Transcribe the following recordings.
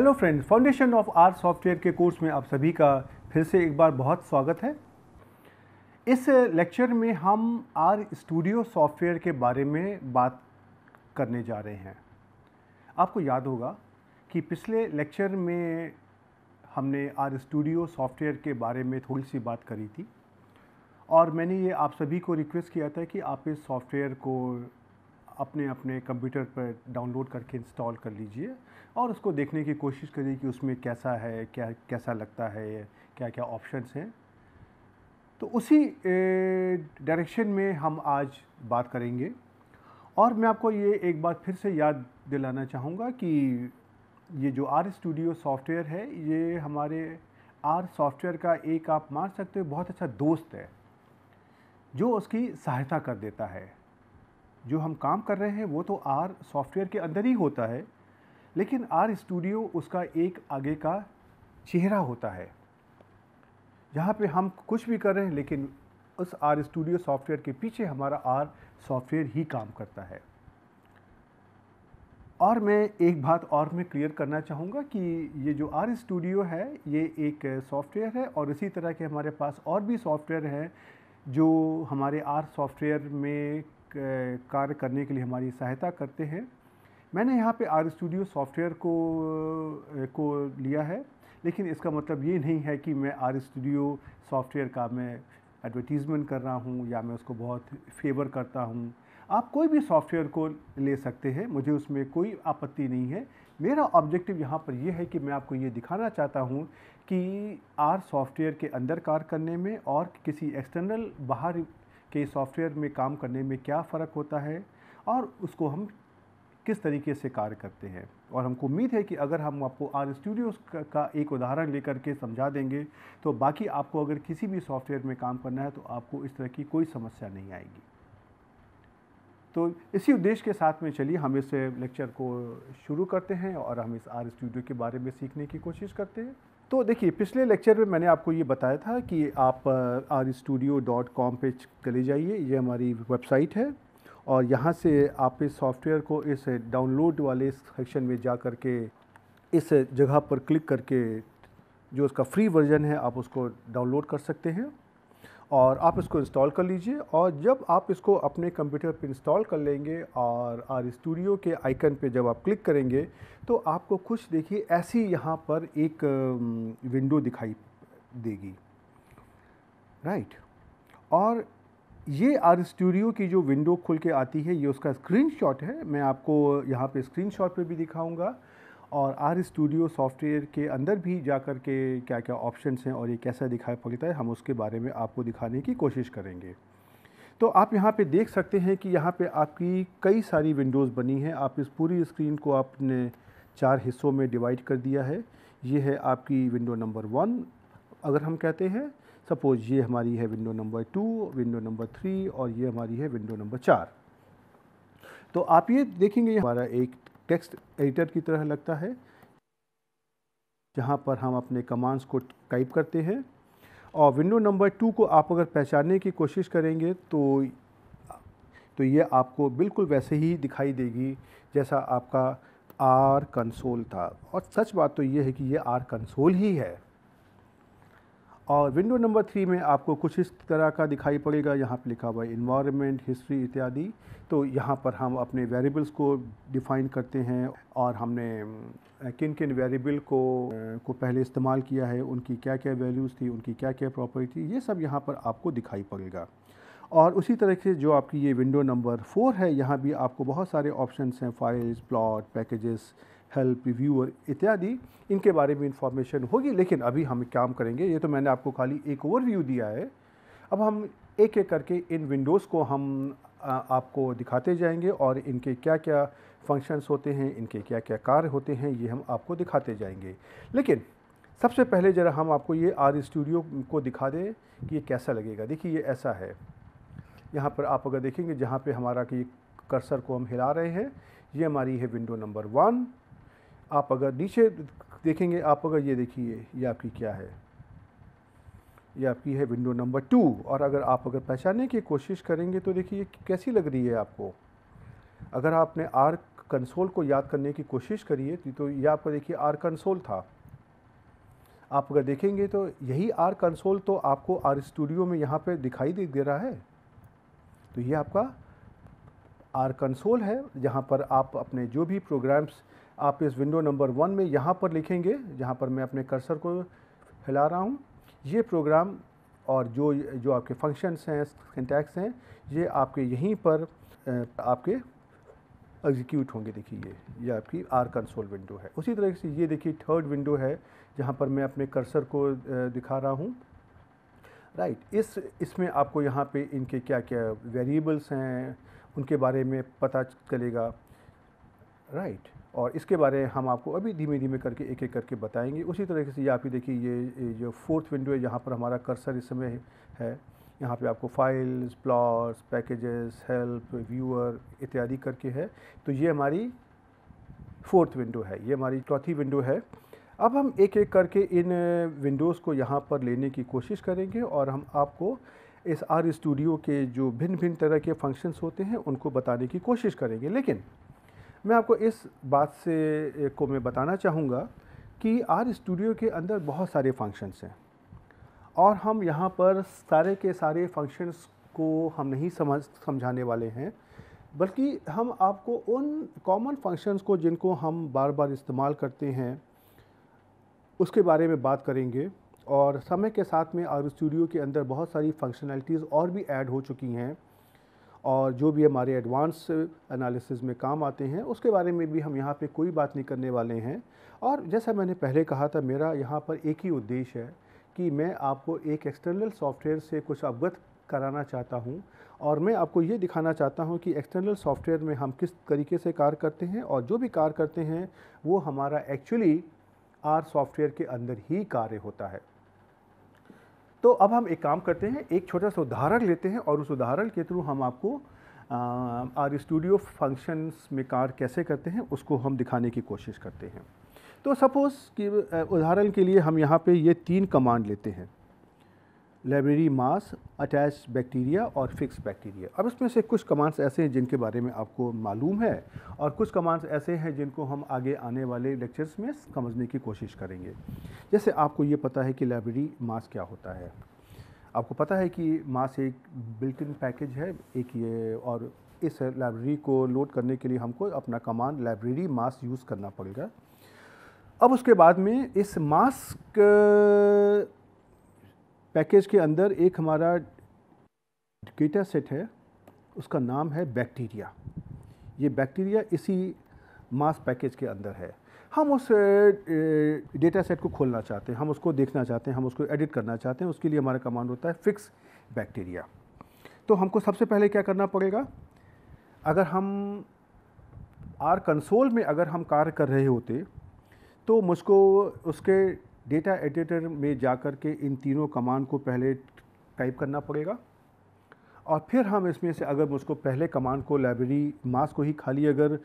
Hello friends foundation of R software के course में आप सभी का फिर से एक बार बहुत स्वागत है इस लेक्चर में हम आर स्टूडियो सॉफ्टवेयर के बारे में बात करने जा रहे हैं आपको याद होगा कि पिछले लेक्चर में हमने आर स्टूडियो सॉफ्टवेयर के बारे में थोड़ी सी बात करी थी और मैंने ये आप सभी को रिक्वेस्ट किया था कि आप इस सॉफ्टवेयर को अपने अपने कंप्यूटर पर डाउनलोड करके इंस्टॉल कर लीजिए और उसको देखने की कोशिश करिए कि उसमें कैसा है क्या कैसा लगता है क्या क्या ऑप्शंस हैं तो उसी डायरेक्शन में हम आज बात करेंगे और मैं आपको ये एक बार फिर से याद दिलाना चाहूँगा कि ये जो आर स्टूडियो सॉफ्टवेयर है ये हमारे आर सॉफ्टवेयर का एक आप मान सकते हो बहुत अच्छा दोस्त है जो उसकी सहायता कर देता है जो हम काम कर रहे हैं वो तो आर सॉफ्टवेयर के अंदर ही होता है लेकिन आर स्टूडियो उसका एक आगे का चेहरा होता है जहाँ पे हम कुछ भी कर रहे हैं लेकिन उस आर स्टूडियो सॉफ्टवेयर के पीछे हमारा आर सॉफ्टवेयर ही काम करता है और मैं एक बात और मैं क्लियर करना चाहूँगा कि ये जो आर स्टूडियो है ये एक सॉफ्टवेयर है और इसी तरह के हमारे पास और भी सॉफ्टवेयर हैं जो हमारे आर सॉफ्टवेयर में कार्य करने के लिए हमारी सहायता करते हैं मैंने यहाँ पे आर स्टूडियो सॉफ्टवेयर को को लिया है लेकिन इसका मतलब ये नहीं है कि मैं आर स्टूडियो सॉफ्टवेयर का मैं एडवर्टीज़मेंट कर रहा हूँ या मैं उसको बहुत फेवर करता हूँ आप कोई भी सॉफ्टवेयर को ले सकते हैं मुझे उसमें कोई आपत्ति नहीं है मेरा ऑब्जेक्टिव यहाँ पर यह है कि मैं आपको ये दिखाना चाहता हूँ कि आर सॉफ्टवेयर के अंदर कार्य करने में और किसी एक्सटर्नल बाहर के सॉफ्टवेयर में काम करने में क्या फ़र्क होता है और उसको हम किस तरीके से कार्य करते हैं और हमको उम्मीद है कि अगर हम आपको आर स्टूडियोज़ का एक उदाहरण लेकर के समझा देंगे तो बाकी आपको अगर किसी भी सॉफ्टवेयर में काम करना है तो आपको इस तरह की कोई समस्या नहीं आएगी तो इसी उद्देश्य के साथ में चलिए हम इस लेक्चर को शुरू करते हैं और हम इस आर स्टूडियो के बारे में सीखने की कोशिश करते हैं तो देखिए पिछले लेक्चर में मैंने आपको ये बताया था कि आप आर स्टूडियो डॉट कॉम पर चले जाइए ये हमारी वेबसाइट है और यहाँ से आप इस सॉफ्टवेयर को इस डाउनलोड वाले सेक्शन में जा कर के इस जगह पर क्लिक करके जो उसका फ्री वर्जन है आप उसको डाउनलोड कर सकते हैं और आप इसको इंस्टॉल कर लीजिए और जब आप इसको अपने कंप्यूटर पर इंस्टॉल कर लेंगे और आर स्टूडियो के आइकन पे जब आप क्लिक करेंगे तो आपको कुछ देखिए ऐसी यहाँ पर एक विंडो दिखाई देगी राइट और ये आर स्टूडियो की जो विंडो खुल के आती है ये उसका स्क्रीनशॉट है मैं आपको यहाँ पे स्क्रीनशॉट पे भी दिखाऊंगा और आर स्टूडियो सॉफ्टवेयर के अंदर भी जा कर के क्या क्या ऑप्शंस हैं और ये कैसा दिखाई पड़ता है हम उसके बारे में आपको दिखाने की कोशिश करेंगे तो आप यहाँ पे देख सकते हैं कि यहाँ पे आपकी कई सारी विंडोज़ बनी हैं आप इस पूरी स्क्रीन को आपने चार हिस्सों में डिवाइड कर दिया है ये है आपकी विंडो नंबर वन अगर हम कहते हैं सपोज़ ये हमारी है window number two window number three और ये हमारी है विंडो नंबर चार तो आप ये देखेंगे हमारा एक टेक्स्ट एडिटर की तरह लगता है जहाँ पर हम अपने कमांड्स को टाइप करते हैं और विंडो नंबर टू को आप अगर पहचानने की कोशिश करेंगे तो तो ये आपको बिल्कुल वैसे ही दिखाई देगी जैसा आपका आर कंसोल था और सच बात तो ये है कि ये आर कंसोल ही है और विंडो नंबर थ्री में आपको कुछ इस तरह का दिखाई पड़ेगा यहाँ पर लिखा हुआ है इन्वायरमेंट हिस्ट्री इत्यादि तो यहाँ पर हम अपने वेरिएबल्स को डिफाइन करते हैं और हमने किन किन वेरिएबल को को पहले इस्तेमाल किया है उनकी क्या क्या वैल्यूज़ थी उनकी क्या क्या प्रॉपर्टी ये सब यहाँ पर आपको दिखाई पड़ेगा और उसी तरह से जो आपकी ये विंडो नंबर फोर है यहाँ भी आपको बहुत सारे ऑप्शन हैं files plot packages help viewer इत्यादि इनके बारे में इंफॉर्मेशन होगी लेकिन अभी हम काम करेंगे ये तो मैंने आपको खाली एक ओवरव्यू दिया है अब हम एक एक करके इन विंडोज़ को हम आपको दिखाते जाएंगे और इनके क्या क्या फंक्शंस होते हैं इनके क्या क्या कार्य होते हैं ये हम आपको दिखाते जाएंगे लेकिन सबसे पहले ज़रा हम आपको ये आर स्टूडियो को दिखा दें कि ये कैसा लगेगा देखिए ये ऐसा है यहाँ पर आप अगर देखेंगे जहाँ पे हमारा कि कर्सर को हम हिला रहे हैं ये हमारी है विंडो नंबर वन आप अगर नीचे देखेंगे आप अगर ये देखिए ये आपकी क्या है ये आपकी है विंडो नंबर टू और अगर आप अगर पहचानने की कोशिश करेंगे तो देखिए कैसी लग रही है आपको अगर आपने आर कंसोल को याद करने की कोशिश करिए तो ये आपका देखिए आर कंसोल था आप अगर देखेंगे तो यही आर कंसोल तो आपको आर स्टूडियो में यहाँ पे दिखाई दे दे रहा है तो ये आपका आर कंसोल है जहाँ पर आप अपने जो भी प्रोग्राम्स आप इस विंडो नंबर वन में यहाँ पर लिखेंगे जहाँ पर मैं अपने कर्सर को हिला रहा हूँ ये प्रोग्राम और जो जो आपके फंक्शंस हैं सिंटैक्स हैं ये आपके यहीं पर आपके एग्जीक्यूट होंगे देखिए ये ये आपकी आर कंसोल विंडो है उसी तरह से ये देखिए थर्ड विंडो है जहाँ पर मैं अपने कर्सर को दिखा रहा हूँ राइट right. इस इसमें आपको यहाँ पे इनके क्या क्या वेरिएबल्स हैं उनके बारे में पता चलेगा राइट right. और इसके बारे में हम आपको अभी धीमे धीमे करके एक एक करके बताएंगे उसी तरीके से ये आप ही देखिए ये जो फोर्थ विंडो है यहाँ पर हमारा कर्सर इस समय है यहाँ पे आपको files plots packages help viewer इत्यादि करके है तो ये हमारी फोर्थ विंडो है ये हमारी चौथी विंडो है अब हम एक एक करके इन विंडोज़ को यहाँ पर लेने की कोशिश करेंगे और हम आपको इस आर स्टूडियो के जो भिन्न भिन्न तरह के फंक्शंस होते हैं उनको बताने की कोशिश करेंगे लेकिन मैं आपको इस बात से को मैं बताना चाहूँगा कि आर स्टूडियो के अंदर बहुत सारे फंक्शंस हैं और हम यहाँ पर सारे के सारे फंक्शंस को हम नहीं समझ समझाने वाले हैं बल्कि हम आपको उन कॉमन फंक्शंस को जिनको हम बार बार इस्तेमाल करते हैं उसके बारे में बात करेंगे और समय के साथ में आर स्टूडियो के अंदर बहुत सारी फंक्शनैलिटीज़ और भी ऐड हो चुकी हैं और जो भी हमारे एडवांस एनालिसिस में काम आते हैं उसके बारे में भी हम यहाँ पे कोई बात नहीं करने वाले हैं और जैसा मैंने पहले कहा था मेरा यहाँ पर एक ही उद्देश्य है कि मैं आपको एक एक्सटर्नल सॉफ्टवेयर से कुछ अवगत कराना चाहता हूँ और मैं आपको ये दिखाना चाहता हूँ कि एक्सटर्नल सॉफ्टवेयर में हम किस तरीके से कार्य करते हैं और जो भी कार्य करते हैं वो हमारा एक्चुअली आर सॉफ्टवेयर के अंदर ही कार्य होता है तो अब हम एक काम करते हैं एक छोटा सा उदाहरण लेते हैं और उस उदाहरण के थ्रू हम आपको आर स्टूडियो फंक्शंस में कार्य कैसे करते हैं उसको हम दिखाने की कोशिश करते हैं तो सपोज़ कि उदाहरण के लिए हम यहाँ पे ये तीन कमांड लेते हैं लाइब्रेरी मास अटैच बैक्टीरिया और फिक्स बैक्टीरिया अब इसमें से कुछ कमांड्स ऐसे हैं जिनके बारे में आपको मालूम है और कुछ कमांड्स ऐसे हैं जिनको हम आगे आने वाले लेक्चर्स में समझने की कोशिश करेंगे जैसे आपको ये पता है कि लाइब्रेरी मास क्या होता है आपको पता है कि मास एक बिल्ट इन पैकेज है एक ये और इस लाइब्रेरी को लोड करने के लिए हमको अपना कमांड लाइब्रेरी मास यूज़ करना पड़ेगा अब उसके बाद में इस मास्क पैकेज के अंदर एक हमारा डेटा सेट है उसका नाम है बैक्टीरिया ये बैक्टीरिया इसी मास पैकेज के अंदर है हम उस डेटा सेट को खोलना चाहते हैं हम उसको देखना चाहते हैं हम उसको एडिट करना चाहते हैं उसके लिए हमारा कमांड होता है फिक्स बैक्टीरिया तो हमको सबसे पहले क्या करना पड़ेगा अगर हम आर कंसोल में अगर हम कार्य कर रहे होते तो मुझको उसके डेटा एडिटर में जा कर के इन तीनों कमांड को पहले टाइप करना पड़ेगा और फिर हम इसमें से अगर मुझको पहले कमांड को लाइब्रेरी मास को ही खाली अगर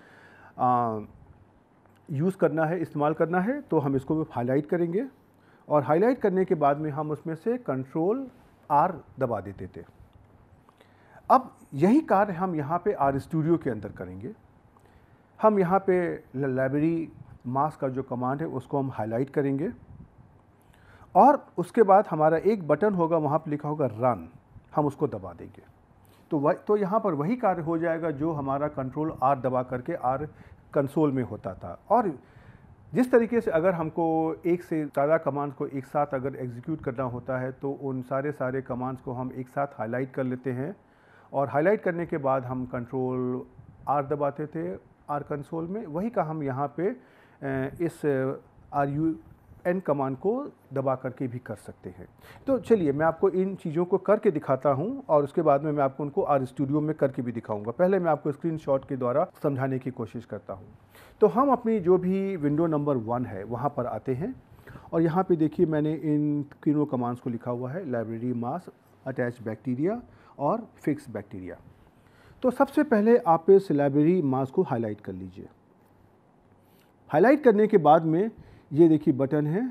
यूज़ करना है इस्तेमाल करना है तो हम इसको हाईलाइट करेंगे और हाईलाइट करने के बाद में हम उसमें से कंट्रोल आर दबा देते थे अब यही कार्य हम यहाँ पे आर स्टूडियो के अंदर करेंगे हम यहाँ पे लाइब्रेरी मास का जो कमांड है उसको हम हाईलाइट करेंगे और उसके बाद हमारा एक बटन होगा वहाँ पर लिखा होगा रन हम उसको दबा देंगे तो वह तो यहाँ पर वही कार्य हो जाएगा जो हमारा कंट्रोल आर दबा करके आर कंसोल में होता था और जिस तरीके से अगर हमको एक से ज़्यादा कमांड को एक साथ अगर एग्जीक्यूट करना होता है तो उन सारे सारे कमांड्स को हम एक साथ हाईलाइट कर लेते हैं और हाईलाइट करने के बाद हम कंट्रोल आर दबाते थे आर कंसोल में वही का हम यहाँ पे इस आर यू एन कमांड को दबा करके भी कर सकते हैं तो चलिए मैं आपको इन चीज़ों को करके दिखाता हूँ और उसके बाद में मैं आपको उनको आर स्टूडियो में करके भी दिखाऊंगा पहले मैं आपको स्क्रीनशॉट के द्वारा समझाने की कोशिश करता हूँ तो हम अपनी जो भी विंडो नंबर वन है वहाँ पर आते हैं और यहाँ पर देखिए मैंने इन तीनों कमांड्स को लिखा हुआ है लाइब्रेरी मास अटैच बैक्टीरिया और फिक्स बैक्टीरिया तो सबसे पहले आप इस लाइब्रेरी मास को हाईलाइट कर लीजिए हाईलाइट करने के बाद में ये देखिए बटन है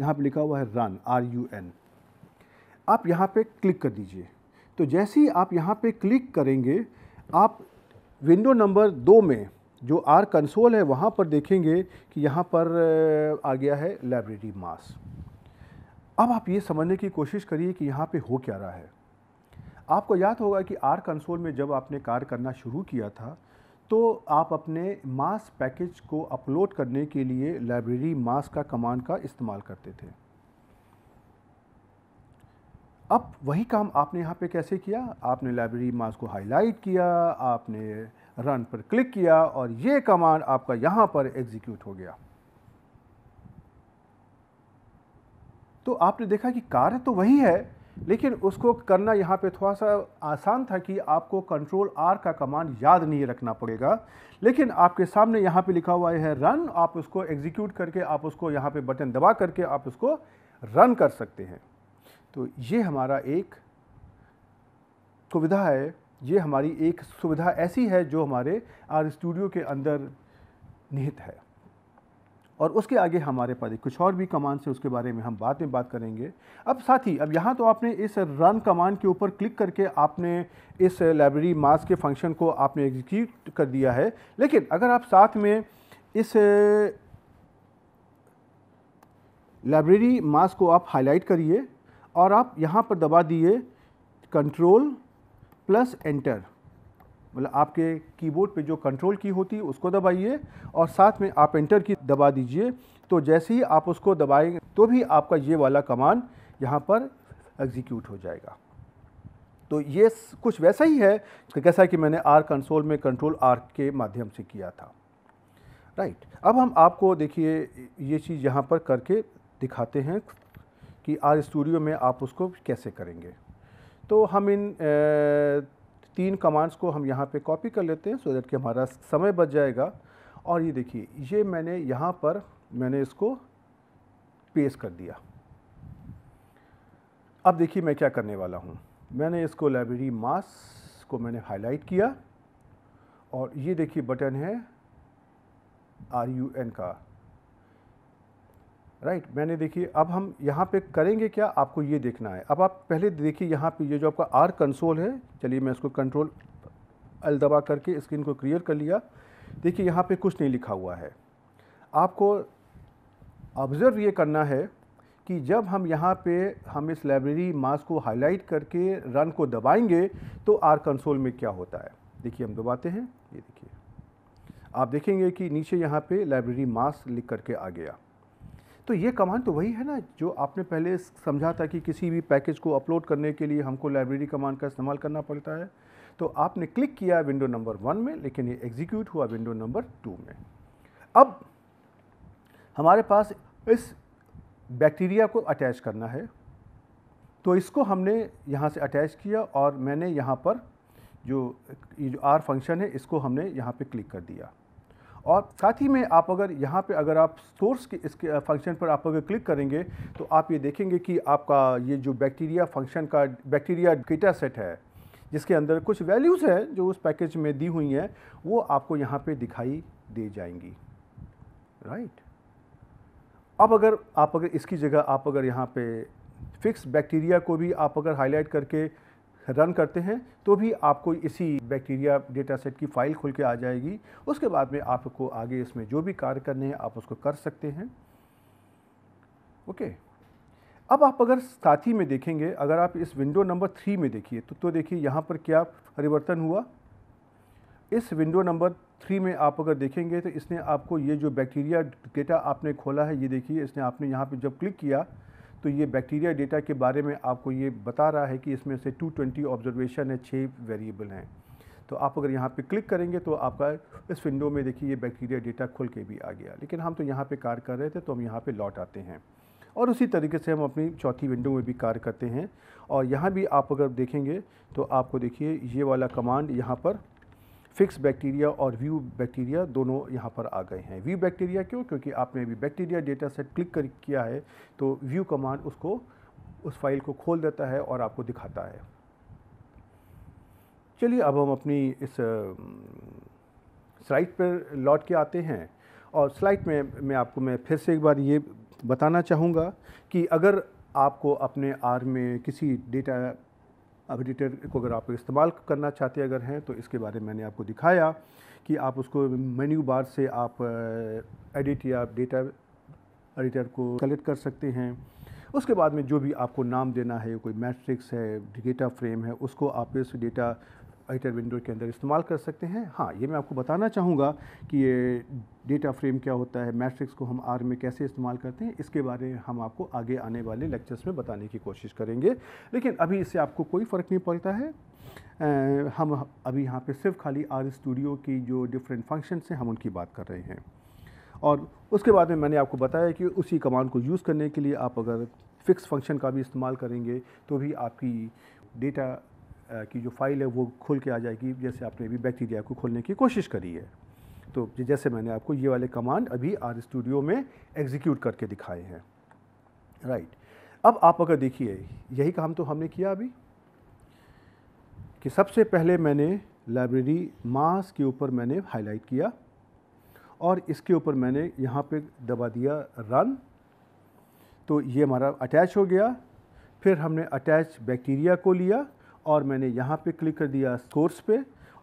यहाँ पे लिखा हुआ है रन आर यू एन आप यहाँ पे क्लिक कर दीजिए तो जैसे ही आप यहाँ पे क्लिक करेंगे आप विंडो नंबर दो में जो आर कंसोल है वहाँ पर देखेंगे कि यहाँ पर आ गया है लाइब्रेरी मास अब आप ये समझने की कोशिश करिए कि यहाँ पे हो क्या रहा है आपको याद होगा कि आर कंसोल में जब आपने कार्य करना शुरू किया था तो आप अपने मास पैकेज को अपलोड करने के लिए लाइब्रेरी मास का कमांड का इस्तेमाल करते थे अब वही काम आपने यहाँ पे कैसे किया आपने लाइब्रेरी मास को हाईलाइट किया आपने रन पर क्लिक किया और ये कमांड आपका यहाँ पर एग्जीक्यूट हो गया तो आपने देखा कि कार्य तो वही है लेकिन उसको करना यहाँ पे थोड़ा सा आसान था कि आपको कंट्रोल आर का कमांड याद नहीं रखना पड़ेगा लेकिन आपके सामने यहाँ पे लिखा हुआ है रन आप उसको एग्जीक्यूट करके आप उसको यहाँ पे बटन दबा करके आप उसको रन कर सकते हैं तो ये हमारा एक सुविधा है ये हमारी एक सुविधा ऐसी है जो हमारे आर स्टूडियो के अंदर निहित है और उसके आगे हमारे पास कुछ और भी कमांड्स हैं उसके बारे में हम बाद में बात करेंगे अब साथ ही अब यहाँ तो आपने इस रन कमांड के ऊपर क्लिक करके आपने इस लाइब्रेरी मास के फंक्शन को आपने एग्जीक्यूट कर दिया है लेकिन अगर आप साथ में इस लाइब्रेरी मास को आप हाईलाइट करिए और आप यहाँ पर दबा दिए कंट्रोल प्लस एंटर मतलब आपके कीबोर्ड पे जो कंट्रोल की होती है उसको दबाइए और साथ में आप इंटर की दबा दीजिए तो जैसे ही आप उसको दबाएंगे तो भी आपका ये वाला कमांड यहाँ पर एग्जीक्यूट हो जाएगा तो ये कुछ वैसा ही है जैसा कि मैंने आर कंसोल में कंट्रोल आर के माध्यम से किया था राइट अब हम आपको देखिए ये चीज़ यहाँ पर करके दिखाते हैं कि आर स्टूडियो में आप उसको कैसे करेंगे तो हम इन ए, तीन कमांड्स को हम यहाँ पे कॉपी कर लेते हैं सो दैट कि हमारा समय बच जाएगा और ये देखिए ये मैंने यहाँ पर मैंने इसको पेश कर दिया अब देखिए मैं क्या करने वाला हूँ मैंने इसको लाइब्रेरी मास को मैंने हाईलाइट किया और ये देखिए बटन है आर यू एन का राइट right, मैंने देखिए अब हम यहाँ पे करेंगे क्या आपको ये देखना है अब आप पहले देखिए यहाँ पे ये जो आपका आर कंसोल है चलिए मैं इसको कंट्रोल एल दबा करके स्क्रीन को क्लियर कर लिया देखिए यहाँ पे कुछ नहीं लिखा हुआ है आपको ऑब्ज़र्व ये करना है कि जब हम यहाँ पे हम इस लाइब्रेरी मास को हाईलाइट करके रन को दबाएंगे तो आर कंसोल में क्या होता है देखिए हम दबाते हैं ये देखिए आप देखेंगे कि नीचे यहाँ पर लाइब्रेरी मास लिख करके आ गया तो ये कमांड तो वही है ना जो आपने पहले समझा था कि किसी भी पैकेज को अपलोड करने के लिए हमको लाइब्रेरी कमांड का इस्तेमाल करना पड़ता है तो आपने क्लिक किया विंडो नंबर वन में लेकिन ये एग्जीक्यूट हुआ विंडो नंबर टू में अब हमारे पास इस बैक्टीरिया को अटैच करना है तो इसको हमने यहाँ से अटैच किया और मैंने यहाँ पर जो ये जो आर फंक्शन है इसको हमने यहाँ पे क्लिक कर दिया और साथ ही में आप अगर यहाँ पे अगर आप सोर्स के इसके फंक्शन पर आप अगर क्लिक करेंगे तो आप ये देखेंगे कि आपका ये जो बैक्टीरिया फंक्शन का बैक्टीरिया डेटा सेट है जिसके अंदर कुछ वैल्यूज़ हैं जो उस पैकेज में दी हुई हैं वो आपको यहाँ पे दिखाई दे जाएंगी राइट अब अगर आप अगर इसकी जगह आप अगर यहाँ पे फिक्स बैक्टीरिया को भी आप अगर हाईलाइट करके रन करते हैं तो भी आपको इसी बैक्टीरिया डेटा सेट की फ़ाइल खुल के आ जाएगी उसके बाद में आपको आगे इसमें जो भी कार्य करने हैं आप उसको कर सकते हैं ओके अब आप अगर साथी में देखेंगे अगर आप इस विंडो नंबर थ्री में देखिए तो, तो देखिए यहाँ पर क्या परिवर्तन हुआ इस विंडो नंबर थ्री में आप अगर देखेंगे तो इसने आपको ये जो बैक्टीरिया डेटा आपने खोला है ये देखिए इसने आपने यहाँ पे जब क्लिक किया तो ये बैक्टीरिया डेटा के बारे में आपको ये बता रहा है कि इसमें से 220 ऑब्जर्वेशन है छः वेरिएबल हैं तो आप अगर यहाँ पे क्लिक करेंगे तो आपका इस विंडो में देखिए ये बैक्टीरिया डेटा खुल के भी आ गया लेकिन हम तो यहाँ पे कार्य कर रहे थे तो हम यहाँ पे लौट आते हैं और उसी तरीके से हम अपनी चौथी विंडो में भी कार्य करते हैं और यहाँ भी आप अगर देखेंगे तो आपको देखिए ये वाला कमांड यहाँ पर फिक्स बैक्टीरिया और व्यू बैक्टीरिया दोनों यहाँ पर आ गए हैं व्यू बैक्टीरिया क्यों क्योंकि आपने अभी बैक्टीरिया डेटा सेट क्लिक कर किया है तो व्यू कमांड उसको उस फाइल को खोल देता है और आपको दिखाता है चलिए अब हम अपनी इस स्लाइड पर लौट के आते हैं और स्लाइड में मैं आपको मैं फिर से एक बार ये बताना चाहूँगा कि अगर आपको अपने आर में किसी डेटा एडिटर को अगर आप इस्तेमाल करना चाहते अगर हैं तो इसके बारे में मैंने आपको दिखाया कि आप उसको मेन्यू बार से आप एडिट या डेटा एडिटर को कलेक्ट कर सकते हैं उसके बाद में जो भी आपको नाम देना है कोई मैट्रिक्स है डेटा फ्रेम है उसको आप इस डेटा आइटर विंडो के अंदर इस्तेमाल कर सकते हैं हाँ ये मैं आपको बताना चाहूँगा कि ये डेटा फ्रेम क्या होता है मैट्रिक्स को हम आर में कैसे इस्तेमाल करते हैं इसके बारे में हम आपको आगे आने वाले लेक्चर्स में बताने की कोशिश करेंगे लेकिन अभी इससे आपको कोई फ़र्क नहीं पड़ता है आ, हम अभी यहाँ पर सिर्फ खाली आर स्टूडियो की जो डिफरेंट फंक्शन हैं हम उनकी बात कर रहे हैं और उसके बाद में मैंने आपको बताया कि उसी कमांड को यूज़ करने के लिए आप अगर फिक्स फंक्शन का भी इस्तेमाल करेंगे तो भी आपकी डेटा की जो फाइल है वो खुल के आ जाएगी जैसे आपने अभी बैक्टीरिया को खोलने की कोशिश करी है तो जैसे मैंने आपको ये वाले कमांड अभी आर स्टूडियो में एग्जीक्यूट करके दिखाए हैं राइट अब आप अगर देखिए यही काम तो हमने किया अभी कि सबसे पहले मैंने लाइब्रेरी मास के ऊपर मैंने हाईलाइट किया और इसके ऊपर मैंने यहाँ पे दबा दिया रन तो ये हमारा अटैच हो गया फिर हमने अटैच बैक्टीरिया को लिया और मैंने यहाँ पे क्लिक कर दिया सोर्स पे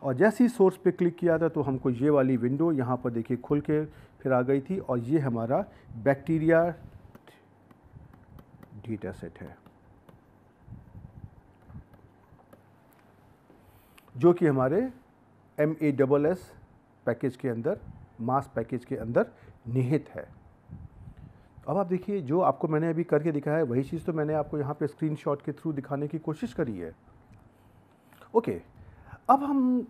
और जैसे ही सोर्स पे क्लिक किया था तो हमको ये वाली विंडो यहाँ पर देखिए खुल के फिर आ गई थी और ये हमारा बैक्टीरिया डेटा सेट है जो कि हमारे M A double S package के अंदर मास पैकेज के अंदर निहित है अब आप देखिए जो आपको मैंने अभी करके दिखाया है वही चीज़ तो मैंने आपको यहाँ पे स्क्रीनशॉट के थ्रू दिखाने की कोशिश करी है ओके अब हम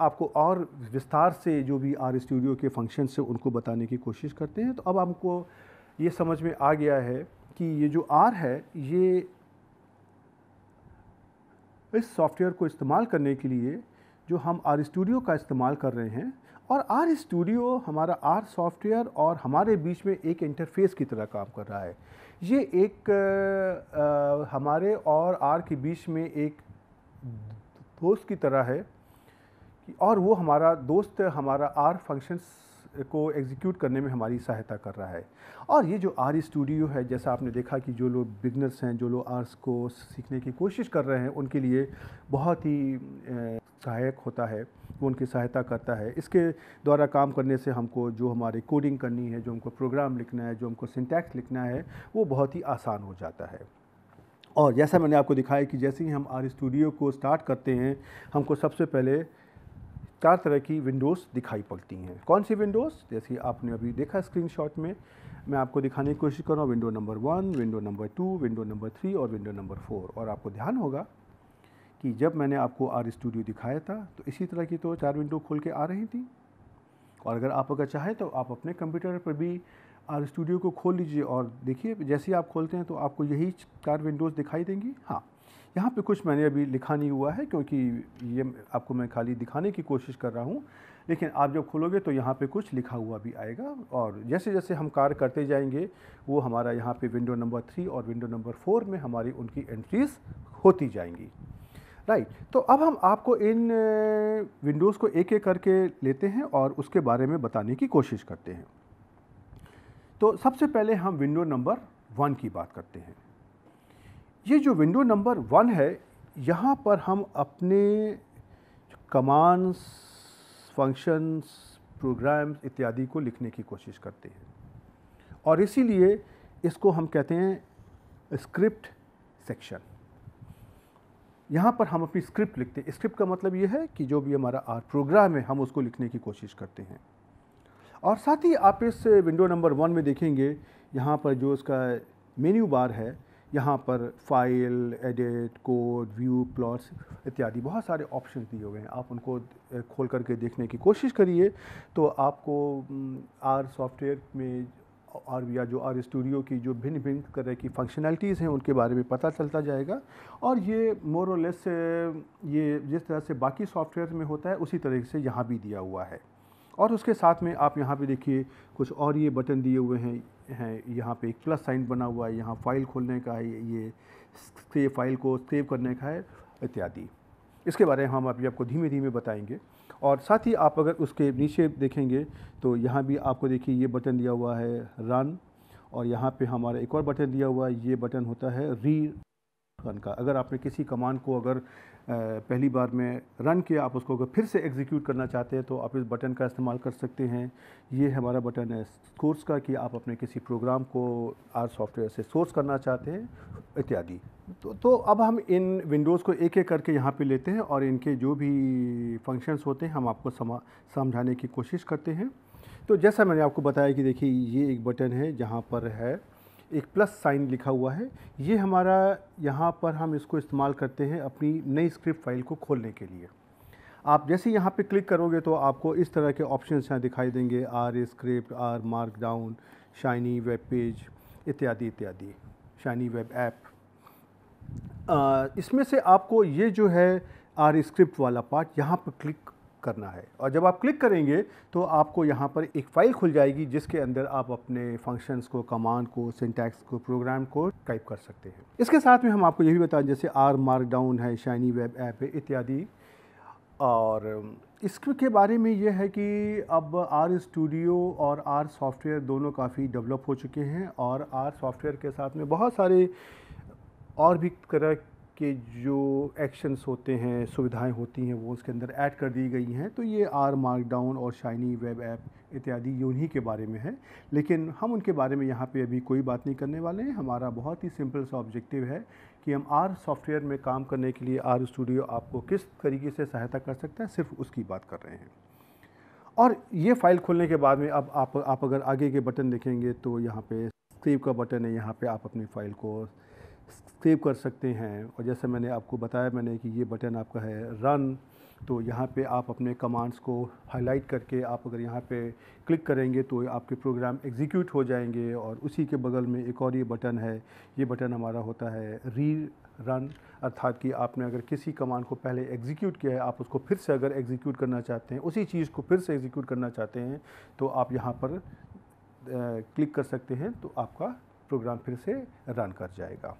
आपको और विस्तार से जो भी आर स्टूडियो के फंक्शन से उनको बताने की कोशिश करते हैं तो अब हमको ये समझ में आ गया है कि ये जो आर है ये इस सॉफ्टवेयर को इस्तेमाल करने के लिए जो हम आर स्टूडियो का इस्तेमाल कर रहे हैं और आर स्टूडियो हमारा आर सॉफ्टवेयर और हमारे बीच में एक इंटरफेस की तरह काम कर रहा है ये एक आ, हमारे और आर के बीच में एक दोस्त की तरह है और वो हमारा दोस्त हमारा आर फंक्शंस को एग्जीक्यूट करने में हमारी सहायता कर रहा है और ये जो आर स्टूडियो है जैसा आपने देखा कि जो लोग बिगनर्स हैं जो लोग आर्स को सीखने की कोशिश कर रहे हैं उनके लिए बहुत ही सहायक होता है वो उनकी सहायता करता है इसके द्वारा काम करने से हमको जो हमारे कोडिंग करनी है जो हमको प्रोग्राम लिखना है जो हमको सिंटैक्स लिखना है वो बहुत ही आसान हो जाता है और जैसा मैंने आपको दिखाया कि जैसे ही हम आर स्टूडियो को स्टार्ट करते हैं हमको सबसे पहले चार तरह की विंडोज़ दिखाई पड़ती हैं कौन सी विंडोज़ जैसे आपने अभी देखा स्क्रीनशॉट में मैं आपको दिखाने की कोशिश कर रहा हूँ window number one window number two window number three और विंडो नंबर फोर और आपको ध्यान होगा कि जब मैंने आपको आर स्टूडियो दिखाया था तो इसी तरह की तो चार विंडो खोल के आ रही थी और अगर आप अगर चाहें तो आप अपने कंप्यूटर पर भी और स्टूडियो को खोल लीजिए और देखिए जैसे ही आप खोलते हैं तो आपको यही चार विंडोज़ दिखाई देंगी हाँ यहाँ पे कुछ मैंने अभी लिखा नहीं हुआ है क्योंकि ये आपको मैं खाली दिखाने की कोशिश कर रहा हूँ लेकिन आप जब खोलोगे तो यहाँ पे कुछ लिखा हुआ भी आएगा और जैसे जैसे हम कार्य करते जाएंगे वो हमारा यहाँ पे विंडो नंबर थ्री और विंडो नंबर फोर में हमारी उनकी एंट्रीज़ होती जाएंगी राइट तो अब हम आपको इन विंडोज़ को एक एक करके लेते हैं और उसके बारे में बताने की कोशिश करते हैं तो सबसे पहले हम विंडो नंबर वन की बात करते हैं ये जो विंडो नंबर वन है यहाँ पर हम अपने कमांड्स फंक्शंस प्रोग्राम्स इत्यादि को लिखने की कोशिश करते हैं और इसीलिए इसको हम कहते हैं स्क्रिप्ट सेक्शन यहाँ पर हम अपनी स्क्रिप्ट लिखते हैं स्क्रिप्ट का मतलब ये है कि जो भी हमारा आर प्रोग्राम है हम उसको लिखने की कोशिश करते हैं और साथ ही आप इस विंडो नंबर वन में देखेंगे यहाँ पर जो इसका मेन्यू बार है यहाँ पर file edit code view plots इत्यादि बहुत सारे ऑप्शन दिए हुए हैं आप उनको खोल करके देखने की कोशिश करिए तो आपको आर सॉफ्टवेयर में और या जो आर स्टूडियो की जो भिन्न भिन्न तरह की फंक्शनैलिटीज़ हैं उनके बारे में पता चलता जाएगा और ये मोर और लेस ये जिस तरह से बाकी सॉफ्टवेयर में होता है उसी तरह से यहाँ भी दिया हुआ है और उसके साथ में आप यहाँ पे देखिए कुछ और ये बटन दिए हुए हैं हैं यहाँ पे एक प्लस साइन बना हुआ है यहाँ फ़ाइल खोलने का है ये सेव फाइल को सेव करने का है इत्यादि इसके बारे में हम अभी आपको धीमे धीमे बताएंगे और साथ ही आप अगर उसके नीचे देखेंगे तो यहाँ भी आपको देखिए ये बटन दिया हुआ है रन और यहाँ पे हमारा एक और बटन दिया हुआ है ये बटन होता है री रन का अगर आपने किसी कमांड को अगर पहली बार में रन किया आप उसको अगर फिर से एग्जीक्यूट करना चाहते हैं तो आप इस बटन का इस्तेमाल कर सकते हैं ये हमारा बटन है कोर्स का कि आप अपने किसी प्रोग्राम को आर सॉफ्टवेयर से सोर्स करना चाहते हैं इत्यादि तो तो अब हम इन विंडोज़ को एक एक करके यहाँ पे लेते हैं और इनके जो भी फंक्शंस होते हैं हम आपको समझाने की कोशिश करते हैं तो जैसा मैंने आपको बताया कि देखिए ये एक बटन है जहाँ पर है एक प्लस साइन लिखा हुआ है ये हमारा यहाँ पर हम इसको इस्तेमाल करते हैं अपनी नई स्क्रिप्ट फाइल को खोलने के लिए आप जैसे यहाँ पे क्लिक करोगे तो आपको इस तरह के ऑप्शन यहाँ दिखाई देंगे R script R markdown shiny web page इत्यादि इत्यादि शाइनी वेब ऐप इसमें से आपको ये जो है आर स्क्रिप्ट वाला पार्ट यहाँ पर क्लिक करना है और जब आप क्लिक करेंगे तो आपको यहाँ पर एक फ़ाइल खुल जाएगी जिसके अंदर आप अपने फंक्शंस को कमांड को सिंटैक्स को प्रोग्राम को टाइप कर सकते हैं इसके साथ में हम आपको यह भी बताएं जैसे आर मार्कडाउन है शाइनी वेब ऐप है इत्यादि और इसके के बारे में यह है कि अब आर स्टूडियो और आर सॉफ्टवेयर दोनों काफ़ी डेवलप हो चुके हैं और आर सॉफ्टवेयर के साथ में बहुत सारे और भी तरह के जो एक्शंस होते हैं सुविधाएं होती हैं वो उसके अंदर ऐड कर दी गई हैं तो ये आर मार्कडाउन और शाइनी वेब ऐप इत्यादि ये उन्हीं के बारे में है लेकिन हम उनके बारे में यहाँ पे अभी कोई बात नहीं करने वाले हैं हमारा बहुत ही सिंपल सा ऑब्जेक्टिव है कि हम आर सॉफ्टवेयर में काम करने के लिए आर स्टूडियो आपको किस तरीके से सहायता कर सकता है सिर्फ उसकी बात कर रहे हैं और ये फाइल खोलने के बाद में अब आप आप अगर आगे के बटन देखेंगे तो यहाँ पे सेव का बटन है यहाँ पे आप अपनी फ़ाइल को सेव कर सकते हैं और जैसे मैंने आपको बताया मैंने कि ये बटन आपका है रन तो यहाँ पे आप अपने कमांड्स को हाईलाइट करके आप अगर यहाँ पे क्लिक करेंगे तो आपके प्रोग्राम एग्जीक्यूट हो जाएंगे और उसी के बगल में एक और ये बटन है ये बटन हमारा होता है री रन अर्थात कि आपने अगर किसी कमांड को पहले एग्जीक्यूट किया है आप उसको फिर से अगर एग्जीक्यूट करना चाहते हैं उसी चीज़ को फिर से एग्जीक्यूट करना चाहते हैं तो आप यहाँ पर क्लिक कर सकते हैं तो आपका प्रोग्राम फिर से रन कर जाएगा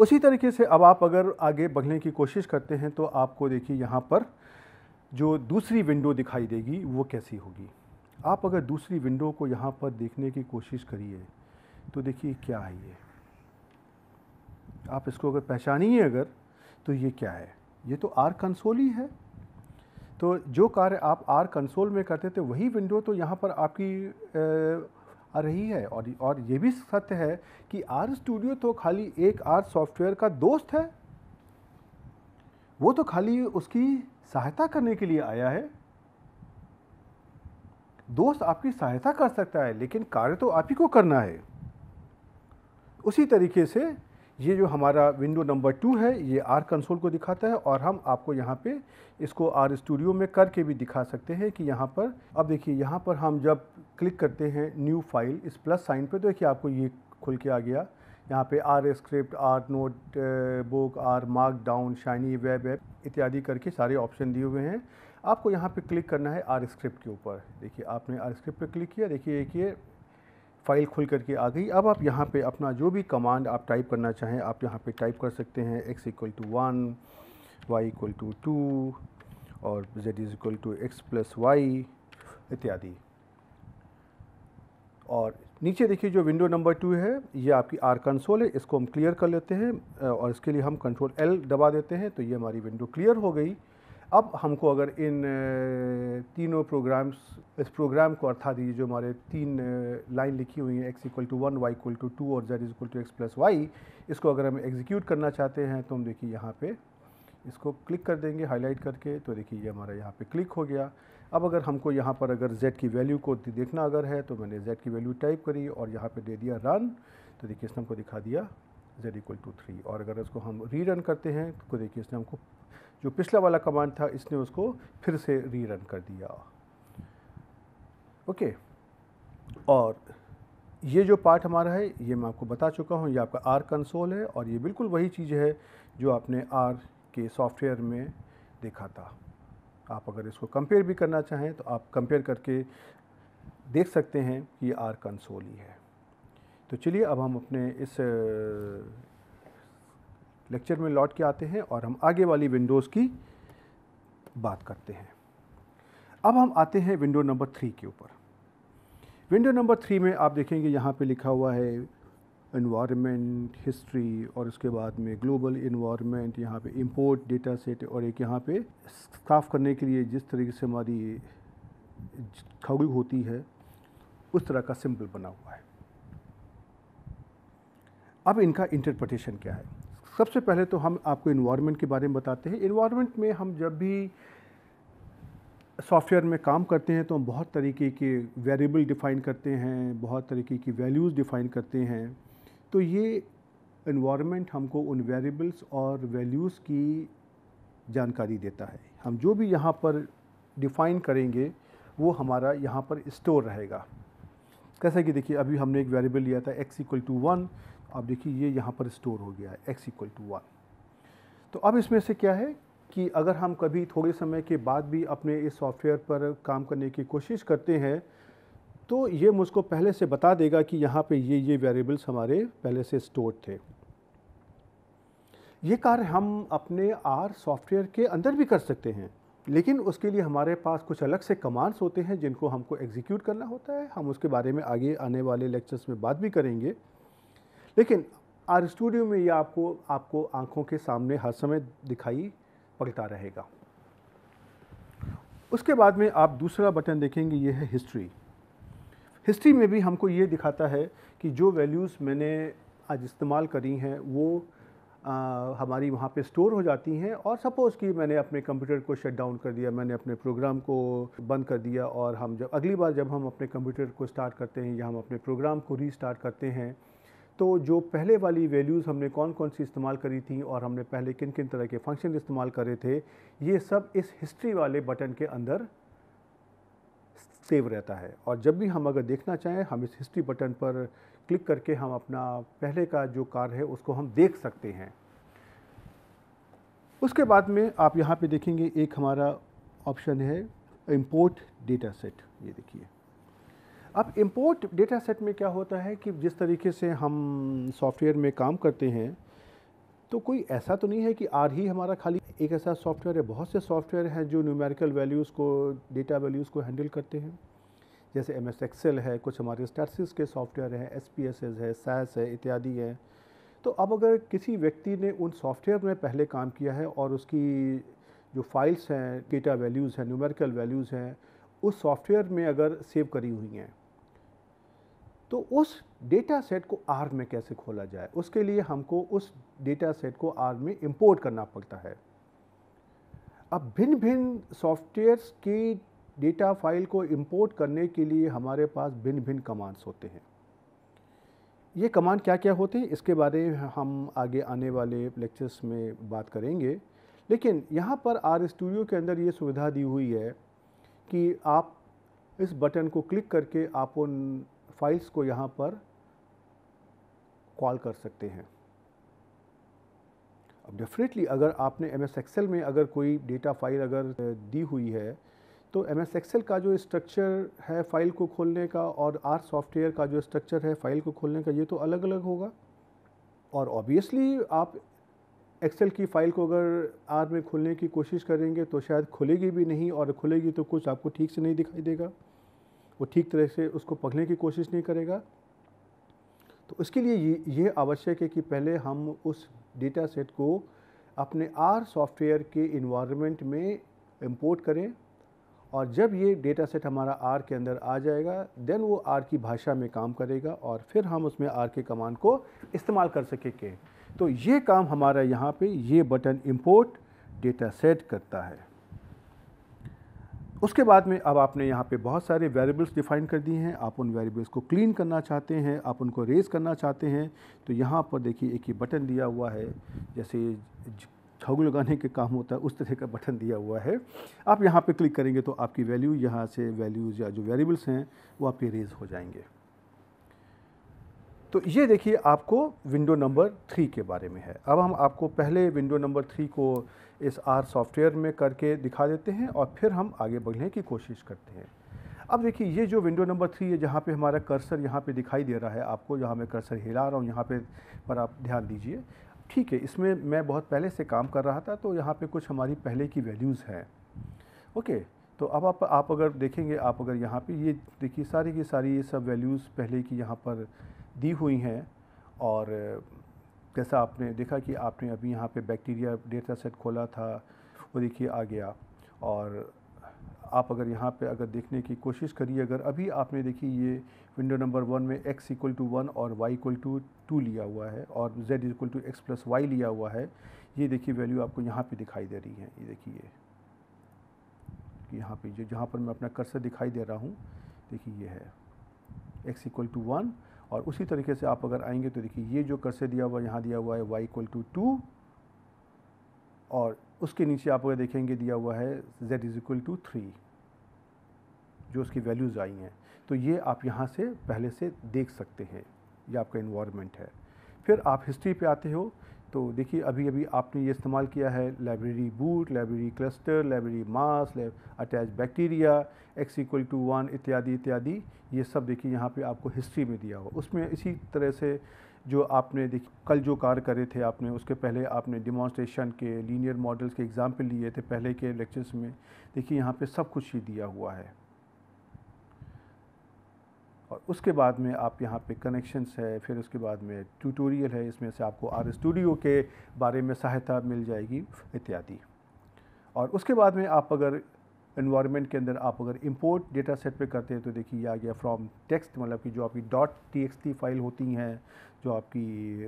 उसी तरीके से अब आप अगर आगे बढ़ने की कोशिश करते हैं तो आपको देखिए यहाँ पर जो दूसरी विंडो दिखाई देगी वो कैसी होगी आप अगर दूसरी विंडो को यहाँ पर देखने की कोशिश करिए तो देखिए क्या है ये आप इसको अगर पहचानिए अगर तो ये क्या है ये तो आर कंसोल ही है तो जो कार्य आप आर कंसोल में करते थे वही विंडो तो यहाँ पर आपकी रही है और और ये भी सत्य है कि आर स्टूडियो तो खाली एक आर सॉफ्टवेयर का दोस्त है वो तो खाली उसकी सहायता करने के लिए आया है दोस्त आपकी सहायता कर सकता है लेकिन कार्य तो आप ही को करना है उसी तरीके से ये जो हमारा विंडो नंबर टू है ये आर कंसोल को दिखाता है और हम आपको यहाँ पे इसको आर स्टूडियो में करके भी दिखा सकते हैं कि यहाँ पर अब देखिए यहाँ पर हम जब क्लिक करते हैं न्यू फाइल इस प्लस साइन पे तो देखिए आपको ये खुल के आ गया यहाँ पे R script R notebook R markdown shiny web app इत्यादि करके सारे ऑप्शन दिए हुए हैं आपको यहाँ पे क्लिक करना है आर स्क्रिप्ट के ऊपर देखिए आपने आर स्क्रिप्ट पे क्लिक किया देखिए एक ये फ़ाइल खुल करके आ गई अब आप यहाँ पे अपना जो भी कमांड आप टाइप करना चाहें आप यहाँ पे टाइप कर सकते हैं x equal to one Y equal to two और z is equal to x plus y इत्यादि और नीचे देखिए जो विंडो नंबर टू है ये आपकी आर कंसोल है इसको हम क्लियर कर लेते हैं और इसके लिए हम कंट्रोल एल दबा देते हैं तो ये हमारी विंडो क्लियर हो गई अब हमको अगर इन तीनों प्रोग्राम्स इस प्रोग्राम को अर्थात ये जो हमारे तीन लाइन लिखी हुई है X equal to one Y equal to two और Z equal to x plus Y इसको अगर हम एग्जीक्यूट करना चाहते हैं तो हम देखिए यहाँ पे इसको क्लिक कर देंगे हाईलाइट करके तो देखिए ये हमारा यहाँ पे क्लिक हो गया अब अगर हमको यहाँ पर अगर जेड की वैल्यू को देखना अगर है तो मैंने जेड की वैल्यू टाइप करी और यहाँ पर दे दिया रन तो देखिए इसने हमको दिखा दिया जेड इक्वल टू थ्री और अगर इसको हम री रन करते हैं तो देखिए इसने हमको जो पिछला वाला कमांड था इसने उसको फिर से रीरन कर दिया ओके और ये जो पार्ट हमारा है ये मैं आपको बता चुका हूँ ये आपका आर कंसोल है और ये बिल्कुल वही चीज़ है जो आपने आर के सॉफ्टवेयर में देखा था आप अगर इसको कंपेयर भी करना चाहें तो आप कंपेयर करके देख सकते हैं कि ये आर कंसोल ही है तो चलिए अब हम अपने इस लेक्चर में लौट के आते हैं और हम आगे वाली विंडोज़ की बात करते हैं अब हम आते हैं विंडो नंबर थ्री के ऊपर विंडो नंबर थ्री में आप देखेंगे यहाँ पे लिखा हुआ है इन्वायरमेंट हिस्ट्री और उसके बाद में ग्लोबल इन्वायरमेंट यहाँ पे इंपोर्ट डेटा सेट और एक यहाँ पे साफ़ करने के लिए जिस तरीके से हमारी खगड़ी होती है उस तरह का सिंपल बना हुआ है अब इनका इंटरप्रटेशन क्या है सबसे पहले तो हम आपको इन्वायरमेंट के बारे में बताते हैं इन्वायरमेंट में हम जब भी सॉफ्टवेयर में काम करते हैं तो हम बहुत तरीके के वेरिएबल डिफ़ाइन करते हैं बहुत तरीके की वैल्यूज़ डिफ़ाइन करते हैं तो ये इन्वायरमेंट हमको उन वेरिएबल्स और वैल्यूज़ की जानकारी देता है हम जो भी यहाँ पर डिफ़ाइन करेंगे वो हमारा यहाँ पर स्टोर रहेगा कैसे कि देखिए अभी हमने एक वेरिएबल लिया था एक्स इक्वल टू वन आप देखिए ये यहाँ पर स्टोर हो गया है एक्स इक्वल टू वन तो अब इसमें से क्या है कि अगर हम कभी थोड़े समय के बाद भी अपने इस सॉफ्टवेयर पर काम करने की कोशिश करते हैं तो ये मुझको पहले से बता देगा कि यहाँ पे ये ये वेरिएबल्स हमारे पहले से स्टोर थे ये कार्य हम अपने आर सॉफ्टवेयर के अंदर भी कर सकते हैं लेकिन उसके लिए हमारे पास कुछ अलग से कमांड्स होते हैं जिनको हमको एग्जीक्यूट करना होता है हम उसके बारे में आगे आने वाले लेक्चर्स में बात भी करेंगे लेकिन आर स्टूडियो में यह आपको आपको आंखों के सामने हर समय दिखाई पड़ता रहेगा उसके बाद में आप दूसरा बटन देखेंगे ये है हिस्ट्री हिस्ट्री में भी हमको ये दिखाता है कि जो वैल्यूज़ मैंने आज इस्तेमाल करी हैं वो आ, हमारी वहाँ पे स्टोर हो जाती हैं और सपोज़ कि मैंने अपने कंप्यूटर को शट डाउन कर दिया मैंने अपने प्रोग्राम को बंद कर दिया और हम जब अगली बार जब हम अपने कंप्यूटर को स्टार्ट करते हैं या हम अपने प्रोग्राम को रीस्टार्ट करते हैं तो जो पहले वाली वैल्यूज़ हमने कौन कौन सी इस्तेमाल करी थी और हमने पहले किन किन तरह के फंक्शन इस्तेमाल करे थे ये सब इस हिस्ट्री वाले बटन के अंदर सेव रहता है और जब भी हम अगर देखना चाहें हम इस हिस्ट्री बटन पर क्लिक करके हम अपना पहले का जो कार्य है उसको हम देख सकते हैं उसके बाद में आप यहाँ पे देखेंगे एक हमारा ऑप्शन है इम्पोर्ट डेटा सेट ये देखिए अब इम्पोर्ट डेटा सेट में क्या होता है कि जिस तरीके से हम सॉफ्टवेयर में काम करते हैं तो कोई ऐसा तो नहीं है कि आर ही हमारा खाली एक ऐसा सॉफ्टवेयर है बहुत से सॉफ्टवेयर हैं जो न्यूमेरिकल वैल्यूज़ को डेटा वैल्यूज़ को हैंडल करते हैं जैसे एम एस एक्सेल है कुछ हमारे स्टैटिस के सॉफ्टवेयर हैं एस पी एस एस है सैस है इत्यादि है तो अब अगर किसी व्यक्ति ने उन सॉफ्टवेयर में पहले काम किया है और उसकी जो फाइल्स हैं डेटा वैल्यूज़ हैं न्यूमेरिकल वैल्यूज़ हैं उस सॉफ्टवेयर में अगर सेव करी हुई हैं तो उस डेटा सेट को आर में कैसे खोला जाए उसके लिए हमको उस डेटा सेट को आर में इंपोर्ट करना पड़ता है अब भिन्न भिन्न सॉफ्टवेयर्स की डेटा फाइल को इंपोर्ट करने के लिए हमारे पास भिन्न भिन्न कमांड्स होते हैं ये कमांड क्या क्या होते हैं इसके बारे में हम आगे आने वाले लेक्चर्स में बात करेंगे लेकिन यहाँ पर आर स्टूडियो के अंदर ये सुविधा दी हुई है कि आप इस बटन को क्लिक करके आप उन फाइल्स को यहाँ पर कॉल कर सकते हैं अब डेफिनेटली अगर आपने एम एस एक्सेल में अगर कोई डेटा फाइल अगर दी हुई है तो एम एस एक्सेल का जो स्ट्रक्चर है फ़ाइल को खोलने का और आर सॉफ्टवेयर का जो स्ट्रक्चर है फ़ाइल को खोलने का ये तो अलग अलग होगा और ऑब्वियसली आप एक्सेल की फ़ाइल को अगर आर में खोलने की कोशिश करेंगे तो शायद खुलेगी भी नहीं और खुलेगी तो कुछ आपको ठीक से नहीं दिखाई देगा वो ठीक तरह से उसको पकने की कोशिश नहीं करेगा तो उसके लिए ये ये आवश्यक है कि पहले हम उस डेटा सेट को अपने आर सॉफ्टवेयर के इन्वामेंट में इम्पोर्ट करें और जब ये डेटा सेट हमारा आर के अंदर आ जाएगा देन वो आर की भाषा में काम करेगा और फिर हम उसमें आर के कमांड को इस्तेमाल कर सकेंगे तो ये काम हमारा यहाँ पे ये बटन इम्पोर्ट डेटा सेट करता है उसके बाद में अब आपने यहाँ पे बहुत सारे वेरिएबल्स डिफाइन कर दिए हैं आप उन वेरिएबल्स को क्लीन करना चाहते हैं आप उनको रेज करना चाहते हैं तो यहाँ पर देखिए एक ही बटन दिया हुआ है जैसे छग लगाने के काम होता है उस तरह का बटन दिया हुआ है आप यहाँ पे क्लिक करेंगे तो आपकी वैल्यू यहाँ से वैल्यूज़ या जो वेरिएबल्स हैं वो आपके रेज हो जाएंगे तो ये देखिए आपको विंडो नंबर थ्री के बारे में है अब हम आपको पहले विंडो नंबर थ्री को इस आर सॉफ्टवेयर में करके दिखा देते हैं और फिर हम आगे बढ़ने की कोशिश करते हैं अब देखिए ये जो विंडो नंबर थ्री है जहाँ पे हमारा कर्सर यहाँ पे दिखाई दे रहा है आपको जहाँ मैं कर्सर हिला रहा हूँ यहाँ पे पर आप ध्यान दीजिए ठीक है इसमें मैं बहुत पहले से काम कर रहा था तो यहाँ पे कुछ हमारी पहले की वैल्यूज़ हैं ओके तो अब आप आप अगर देखेंगे आप अगर यहाँ पे ये देखिए सारी की सारी ये सब वैल्यूज़ पहले की यहाँ पर दी हुई हैं और जैसा आपने देखा कि आपने अभी यहाँ पे बैक्टीरिया डेटा सेट खोला था वो देखिए आ गया और आप अगर यहाँ पे अगर देखने की कोशिश करिए अगर अभी आपने देखी ये विंडो नंबर वन में x इक्वल टू वन और y इक्वल टू टू लिया हुआ है और z equal to x plus Y लिया हुआ है ये देखिए वैल्यू आपको यहाँ पे दिखाई दे रही है ये देखिए यहाँ पे जो जहाँ पर मैं अपना कर्सर दिखाई दे रहा हूँ देखिए ये है x इक्वल टू वन और उसी तरीके से आप अगर आएंगे तो देखिए ये जो से दिया हुआ यहाँ दिया हुआ है वाई इक्वल टू टू और उसके नीचे आप अगर देखेंगे दिया हुआ है Z is equal to three जो उसकी वैल्यूज़ आई हैं तो ये आप यहाँ से पहले से देख सकते हैं ये आपका इन्वायरमेंट है फिर आप हिस्ट्री पे आते हो तो देखिए अभी अभी आपने ये इस्तेमाल किया है library boot library cluster library mass attach bacteria X equal to one इत्यादि इत्यादि ये सब देखिए यहाँ पे आपको हिस्ट्री में दिया हुआ उसमें इसी तरह से जो आपने देखिए कल जो कार्य करे थे आपने उसके पहले आपने डिमॉन्स्ट्रेशन के लीनियर मॉडल्स के एग्ज़ाम्पल लिए थे पहले के लेक्चर्स में देखिए यहाँ पर सब कुछ ही दिया हुआ है और उसके बाद में आप यहाँ पे कनेक्शंस है फिर उसके बाद में ट्यूटोरियल है इसमें से आपको आर स्टूडियो के बारे में सहायता मिल जाएगी इत्यादि और उसके बाद में आप अगर इन्वायरमेंट के अंदर आप अगर इम्पोर्ट डेटा सेट पर करते हैं तो देखिए ये आ गया फ्रॉम टेक्स्ट मतलब कि जो आपकी डॉट टी फाइल होती हैं जो आपकी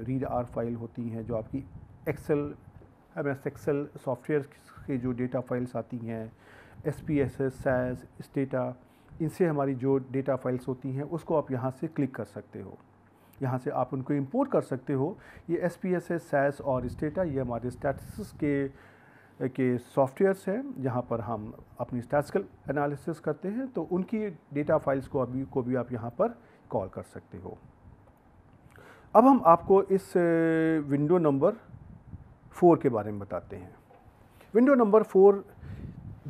रीड आर फाइल होती हैं जो आपकी Excel M S Excel software के जो डेटा फाइल्स आती हैं S P S S SAS Stata इनसे हमारी जो डेटा फाइल्स होती हैं उसको आप यहाँ से क्लिक कर सकते हो यहाँ से आप उनको इंपोर्ट कर सकते हो ये S P S S SAS और स्टेटा ये हमारे स्टैटिस के के सॉफ्टवेयर्स हैं जहाँ पर हम अपनी स्टैटिकल एनालिसिस करते हैं तो उनकी डेटा फाइल्स को अभी को भी आप यहाँ पर कॉल कर सकते हो अब हम आपको इस विंडो नंबर फोर के बारे में बताते हैं window number four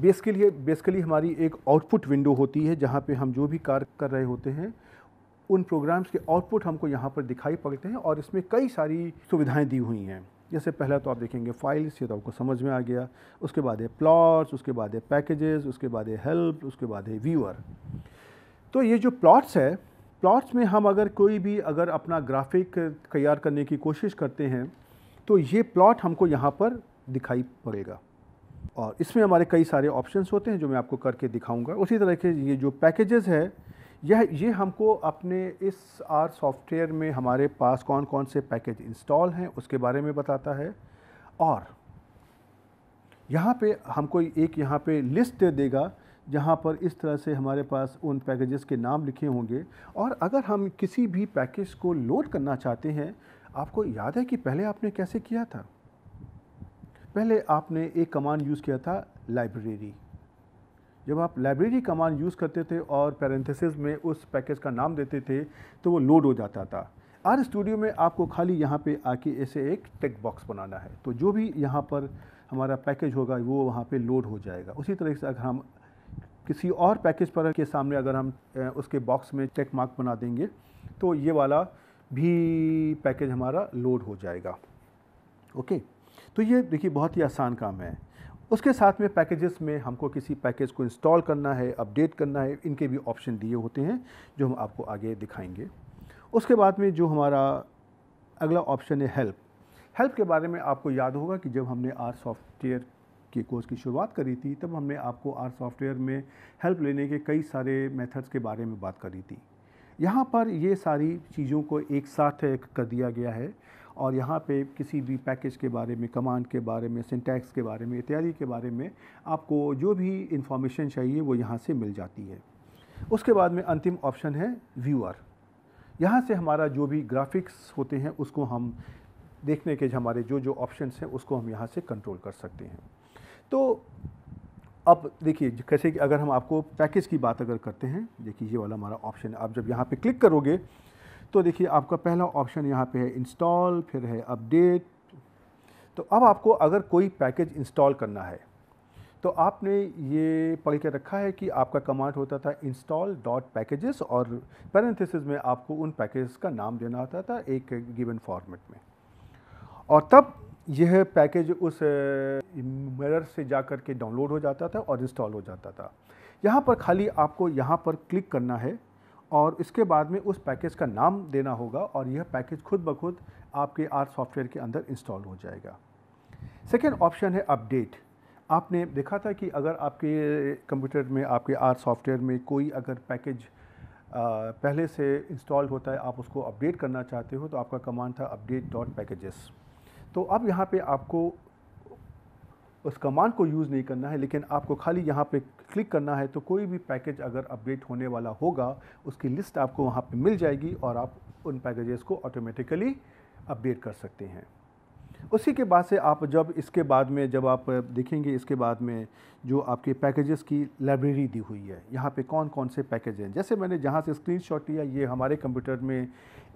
basically basically हमारी एक आउटपुट विंडो होती है जहाँ पे हम जो भी कार्य कर रहे होते हैं उन प्रोग्राम्स के आउटपुट हमको यहाँ पर दिखाई पड़ते हैं और इसमें कई सारी सुविधाएं दी हुई हैं जैसे पहला तो आप देखेंगे फाइल्स ये तो आपको समझ में आ गया उसके बाद है प्लॉट्स उसके बाद है पैकेजेस उसके बाद है हेल्प उसके बाद है व्यूअर तो ये जो प्लॉट्स है प्लॉट्स में हम अगर कोई भी अगर अपना ग्राफिक तैयार करने की कोशिश करते हैं तो ये प्लॉट हमको यहाँ पर दिखाई पड़ेगा और इसमें हमारे कई सारे ऑप्शंस होते हैं जो मैं आपको करके दिखाऊंगा उसी तरह के ये जो पैकेजेस है यह ये हमको अपने इस आर सॉफ्टवेयर में हमारे पास कौन कौन से पैकेज इंस्टॉल हैं उसके बारे में बताता है और यहाँ पे हमको एक यहाँ पे लिस्ट दे देगा जहाँ पर इस तरह से हमारे पास उन पैकेजेस के नाम लिखे होंगे और अगर हम किसी भी पैकेज को लोड करना चाहते हैं आपको याद है कि पहले आपने कैसे किया था पहले आपने एक कमांड यूज़ किया था लाइब्रेरी जब आप लाइब्रेरी कमांड यूज़ करते थे और पैरेंथेसिस में उस पैकेज का नाम देते थे तो वो लोड हो जाता था आर स्टूडियो में आपको खाली यहाँ पे आके ऐसे एक टेक बॉक्स बनाना है तो जो भी यहाँ पर हमारा पैकेज होगा वो वहाँ पे लोड हो जाएगा उसी तरह से अगर हम किसी और पैकेज पर के सामने अगर हम उसके बॉक्स में चेक मार्क बना देंगे तो ये वाला भी पैकेज हमारा लोड हो जाएगा ओके तो ये देखिए बहुत ही आसान काम है उसके साथ में पैकेजेस में हमको किसी पैकेज को इंस्टॉल करना है अपडेट करना है इनके भी ऑप्शन दिए होते हैं जो हम आपको आगे दिखाएंगे उसके बाद में जो हमारा अगला ऑप्शन है हेल्प हेल्प के बारे में आपको याद होगा कि जब हमने आर सॉफ्टवेयर के कोर्स की शुरुआत करी थी तब हमने आपको आर सॉफ्टवेयर में हेल्प लेने के कई सारे मेथड्स के बारे में बात करी थी यहाँ पर ये सारी चीज़ों को एक साथ कर दिया गया है और यहाँ पे किसी भी पैकेज के बारे में कमांड के बारे में सिंटैक्स के बारे में इत्यादि के बारे में आपको जो भी इंफॉर्मेशन चाहिए वो यहाँ से मिल जाती है उसके बाद में अंतिम ऑप्शन है व्यूअर यहाँ से हमारा जो भी ग्राफिक्स होते हैं उसको हम देखने के हमारे जो जो ऑप्शन हैं उसको हम यहाँ से कंट्रोल कर सकते हैं तो अब देखिए कैसे कि अगर हम आपको पैकेज की बात अगर करते हैं देखिए ये वाला हमारा ऑप्शन आप जब यहाँ पे क्लिक करोगे तो देखिए आपका पहला ऑप्शन यहाँ पे है इंस्टॉल फिर है अपडेट तो अब आपको अगर कोई पैकेज इंस्टॉल करना है तो आपने ये पढ़ के रखा है कि आपका कमांड होता था इंस्टॉल डॉट पैकेजेस और पैरेंथिस में आपको उन पैकेजेस का नाम देना होता था एक गिवन फॉर्मेट में और तब यह पैकेज उस मिरर से जा कर के डाउनलोड हो जाता था और इंस्टॉल हो जाता था यहाँ पर खाली आपको यहाँ पर क्लिक करना है और इसके बाद में उस पैकेज का नाम देना होगा और यह पैकेज खुद ब खुद आपके आर सॉफ्टवेयर के अंदर इंस्टॉल हो जाएगा सेकेंड ऑप्शन है अपडेट आपने देखा था कि अगर आपके कंप्यूटर में आपके आर सॉफ्टवेयर में कोई अगर पैकेज पहले से इंस्टॉल होता है आप उसको अपडेट करना चाहते हो तो आपका कमांड था अपडेट डॉट पैकेजेस तो अब यहाँ पे आपको उस कमांड को यूज़ नहीं करना है लेकिन आपको खाली यहाँ पे क्लिक करना है तो कोई भी पैकेज अगर अपडेट होने वाला होगा उसकी लिस्ट आपको वहाँ पे मिल जाएगी और आप उन पैकेजेस को ऑटोमेटिकली अपडेट कर सकते हैं उसी के बाद से आप जब इसके बाद में जब आप देखेंगे इसके बाद में जो आपके पैकेजेस की लाइब्रेरी दी हुई है यहाँ पे कौन कौन से पैकेज हैं जैसे मैंने जहाँ से स्क्रीनशॉट लिया ये हमारे कंप्यूटर में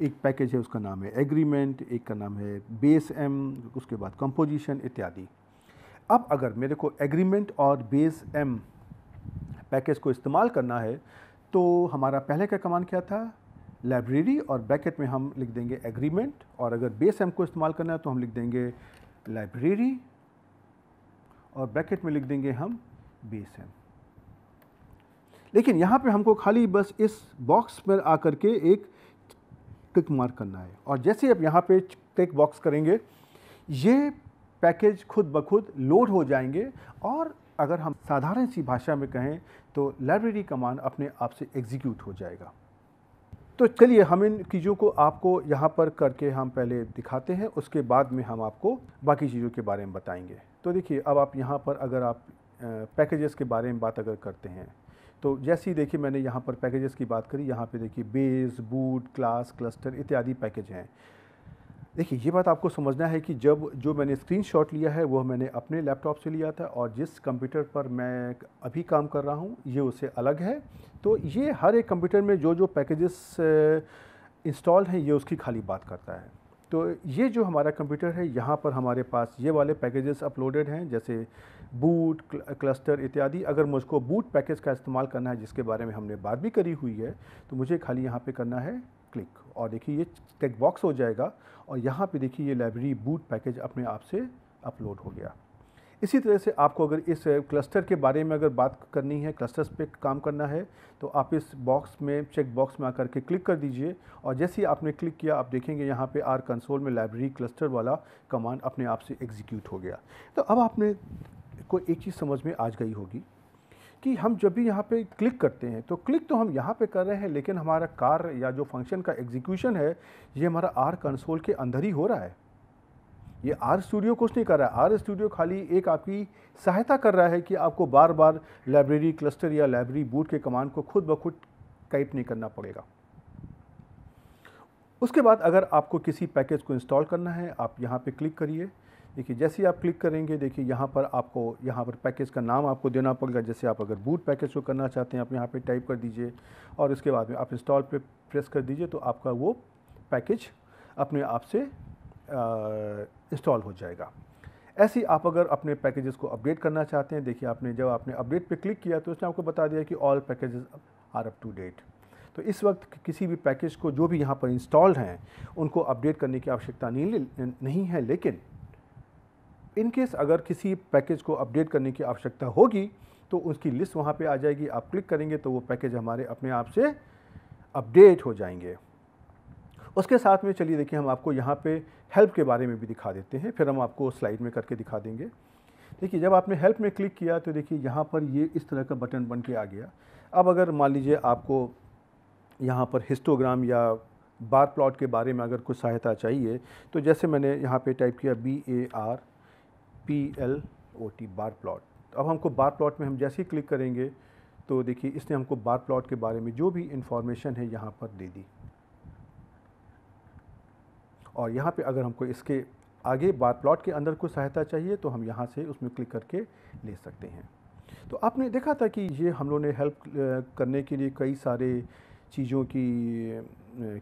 एक पैकेज है उसका नाम है एग्रीमेंट एक का नाम है बेस एम उसके बाद कंपोजिशन इत्यादि अब अगर मेरे को एग्रीमेंट और बेस एम पैकेज को इस्तेमाल करना है तो हमारा पहले का कमान क्या था लाइब्रेरी और ब्रैकेट में हम लिख देंगे एग्रीमेंट और अगर बेस एम को इस्तेमाल करना है तो हम लिख देंगे लाइब्रेरी और ब्रैकेट में लिख देंगे हम बेस एम लेकिन यहाँ पे हमको खाली बस इस बॉक्स पर आकर के एक टिक मार्क करना है और जैसे आप यहाँ पे टिक बॉक्स करेंगे ये पैकेज खुद ब खुद लोड हो जाएंगे और अगर हम साधारण सी भाषा में कहें तो लाइब्रेरी कमांड अपने आप से एग्जीक्यूट हो जाएगा तो चलिए हम इन चीज़ों को आपको यहाँ पर करके हम पहले दिखाते हैं उसके बाद में हम आपको बाकी चीज़ों के बारे में बताएंगे तो देखिए अब आप यहाँ पर अगर आप पैकेजेस के बारे में बात अगर करते हैं तो जैसे ही देखिए मैंने यहाँ पर पैकेजेस की बात करी यहाँ पे देखिए बेस बूट क्लास क्लस्टर इत्यादि पैकेज हैं देखिए ये बात आपको समझना है कि जब जो मैंने स्क्रीनशॉट लिया है वह मैंने अपने लैपटॉप से लिया था और जिस कंप्यूटर पर मैं अभी काम कर रहा हूँ ये उससे अलग है तो ये हर एक कंप्यूटर में जो जो पैकेजेस इंस्टॉल हैं ये उसकी खाली बात करता है तो ये जो हमारा कंप्यूटर है यहाँ पर हमारे पास ये वाले पैकेजेस अपलोडेड हैं जैसे बूट क्लस्टर इत्यादि अगर मुझको बूट पैकेज का इस्तेमाल करना है जिसके बारे में हमने बात भी करी हुई है तो मुझे खाली यहाँ पे करना है क्लिक और देखिए ये टेक बॉक्स हो जाएगा और यहाँ पे देखिए ये लाइब्रेरी बूट पैकेज अपने आप से अपलोड हो गया इसी तरह से आपको अगर इस क्लस्टर के बारे में अगर बात करनी है क्लस्टर्स पे काम करना है तो आप इस बॉक्स में चेक बॉक्स में आकर के क्लिक कर दीजिए और जैसे ही आपने क्लिक किया आप देखेंगे यहाँ पे आर कंसोल में लाइब्रेरी क्लस्टर वाला कमांड अपने आप से एग्जीक्यूट हो गया तो अब आपने को एक चीज़ समझ में आ गई होगी कि हम जब भी यहाँ पे क्लिक करते हैं तो क्लिक तो हम यहाँ पे कर रहे हैं लेकिन हमारा कार या जो फंक्शन का एग्जीक्यूशन है ये हमारा आर कंसोल के अंदर ही हो रहा है ये आर स्टूडियो कुछ नहीं कर रहा है आर स्टूडियो खाली एक आपकी सहायता कर रहा है कि आपको बार बार लाइब्रेरी क्लस्टर या लाइब्रेरी बूट के कमांड को खुद ब खुद टाइप नहीं करना पड़ेगा उसके बाद अगर आपको किसी पैकेज को इंस्टॉल करना है आप यहाँ पे क्लिक करिए देखिए जैसे ही आप क्लिक करेंगे देखिए यहाँ पर आपको यहाँ पर पैकेज का नाम आपको देना पड़ेगा जैसे आप अगर बूट पैकेज को करना चाहते हैं आप यहाँ पे टाइप कर दीजिए और इसके बाद में आप इंस्टॉल पे प्रेस कर दीजिए तो आपका वो पैकेज अपने आप से इंस्टॉल हो जाएगा ऐसे ही आप अगर अपने पैकेजेस को अपडेट करना चाहते हैं देखिए आपने जब आपने अपडेट पे क्लिक किया तो उसने आपको बता दिया कि all packages are up to date तो इस वक्त किसी भी पैकेज को जो भी यहाँ पर इंस्टॉल हैं उनको अपडेट करने की आवश्यकता नहीं नहीं है लेकिन इन केस अगर किसी पैकेज को अपडेट करने की आवश्यकता होगी तो उसकी लिस्ट वहाँ पे आ जाएगी आप क्लिक करेंगे तो वो पैकेज हमारे अपने आप से अपडेट हो जाएंगे उसके साथ में चलिए देखिए हम आपको यहाँ पे हेल्प के बारे में भी दिखा देते हैं फिर हम आपको स्लाइड में करके दिखा देंगे देखिए जब आपने हेल्प में क्लिक किया तो देखिए यहाँ पर ये इस तरह का बटन बन के आ गया अब अगर मान लीजिए आपको यहाँ पर हिस्टोग्राम या बार प्लॉट के बारे में अगर कुछ सहायता चाहिए तो जैसे मैंने यहाँ पे टाइप किया B A R P L O T bar plot अब हमको बार प्लॉट में हम जैसे ही क्लिक करेंगे तो देखिए इसने हमको बार प्लॉट के बारे में जो भी इंफॉर्मेशन है यहाँ पर दे दी और यहाँ पे अगर हमको इसके आगे बार प्लॉट के अंदर कोई सहायता चाहिए तो हम यहाँ से उसमें क्लिक करके ले सकते हैं तो आपने देखा था कि ये हम लोगों ने हेल्प करने के लिए कई सारे चीज़ों की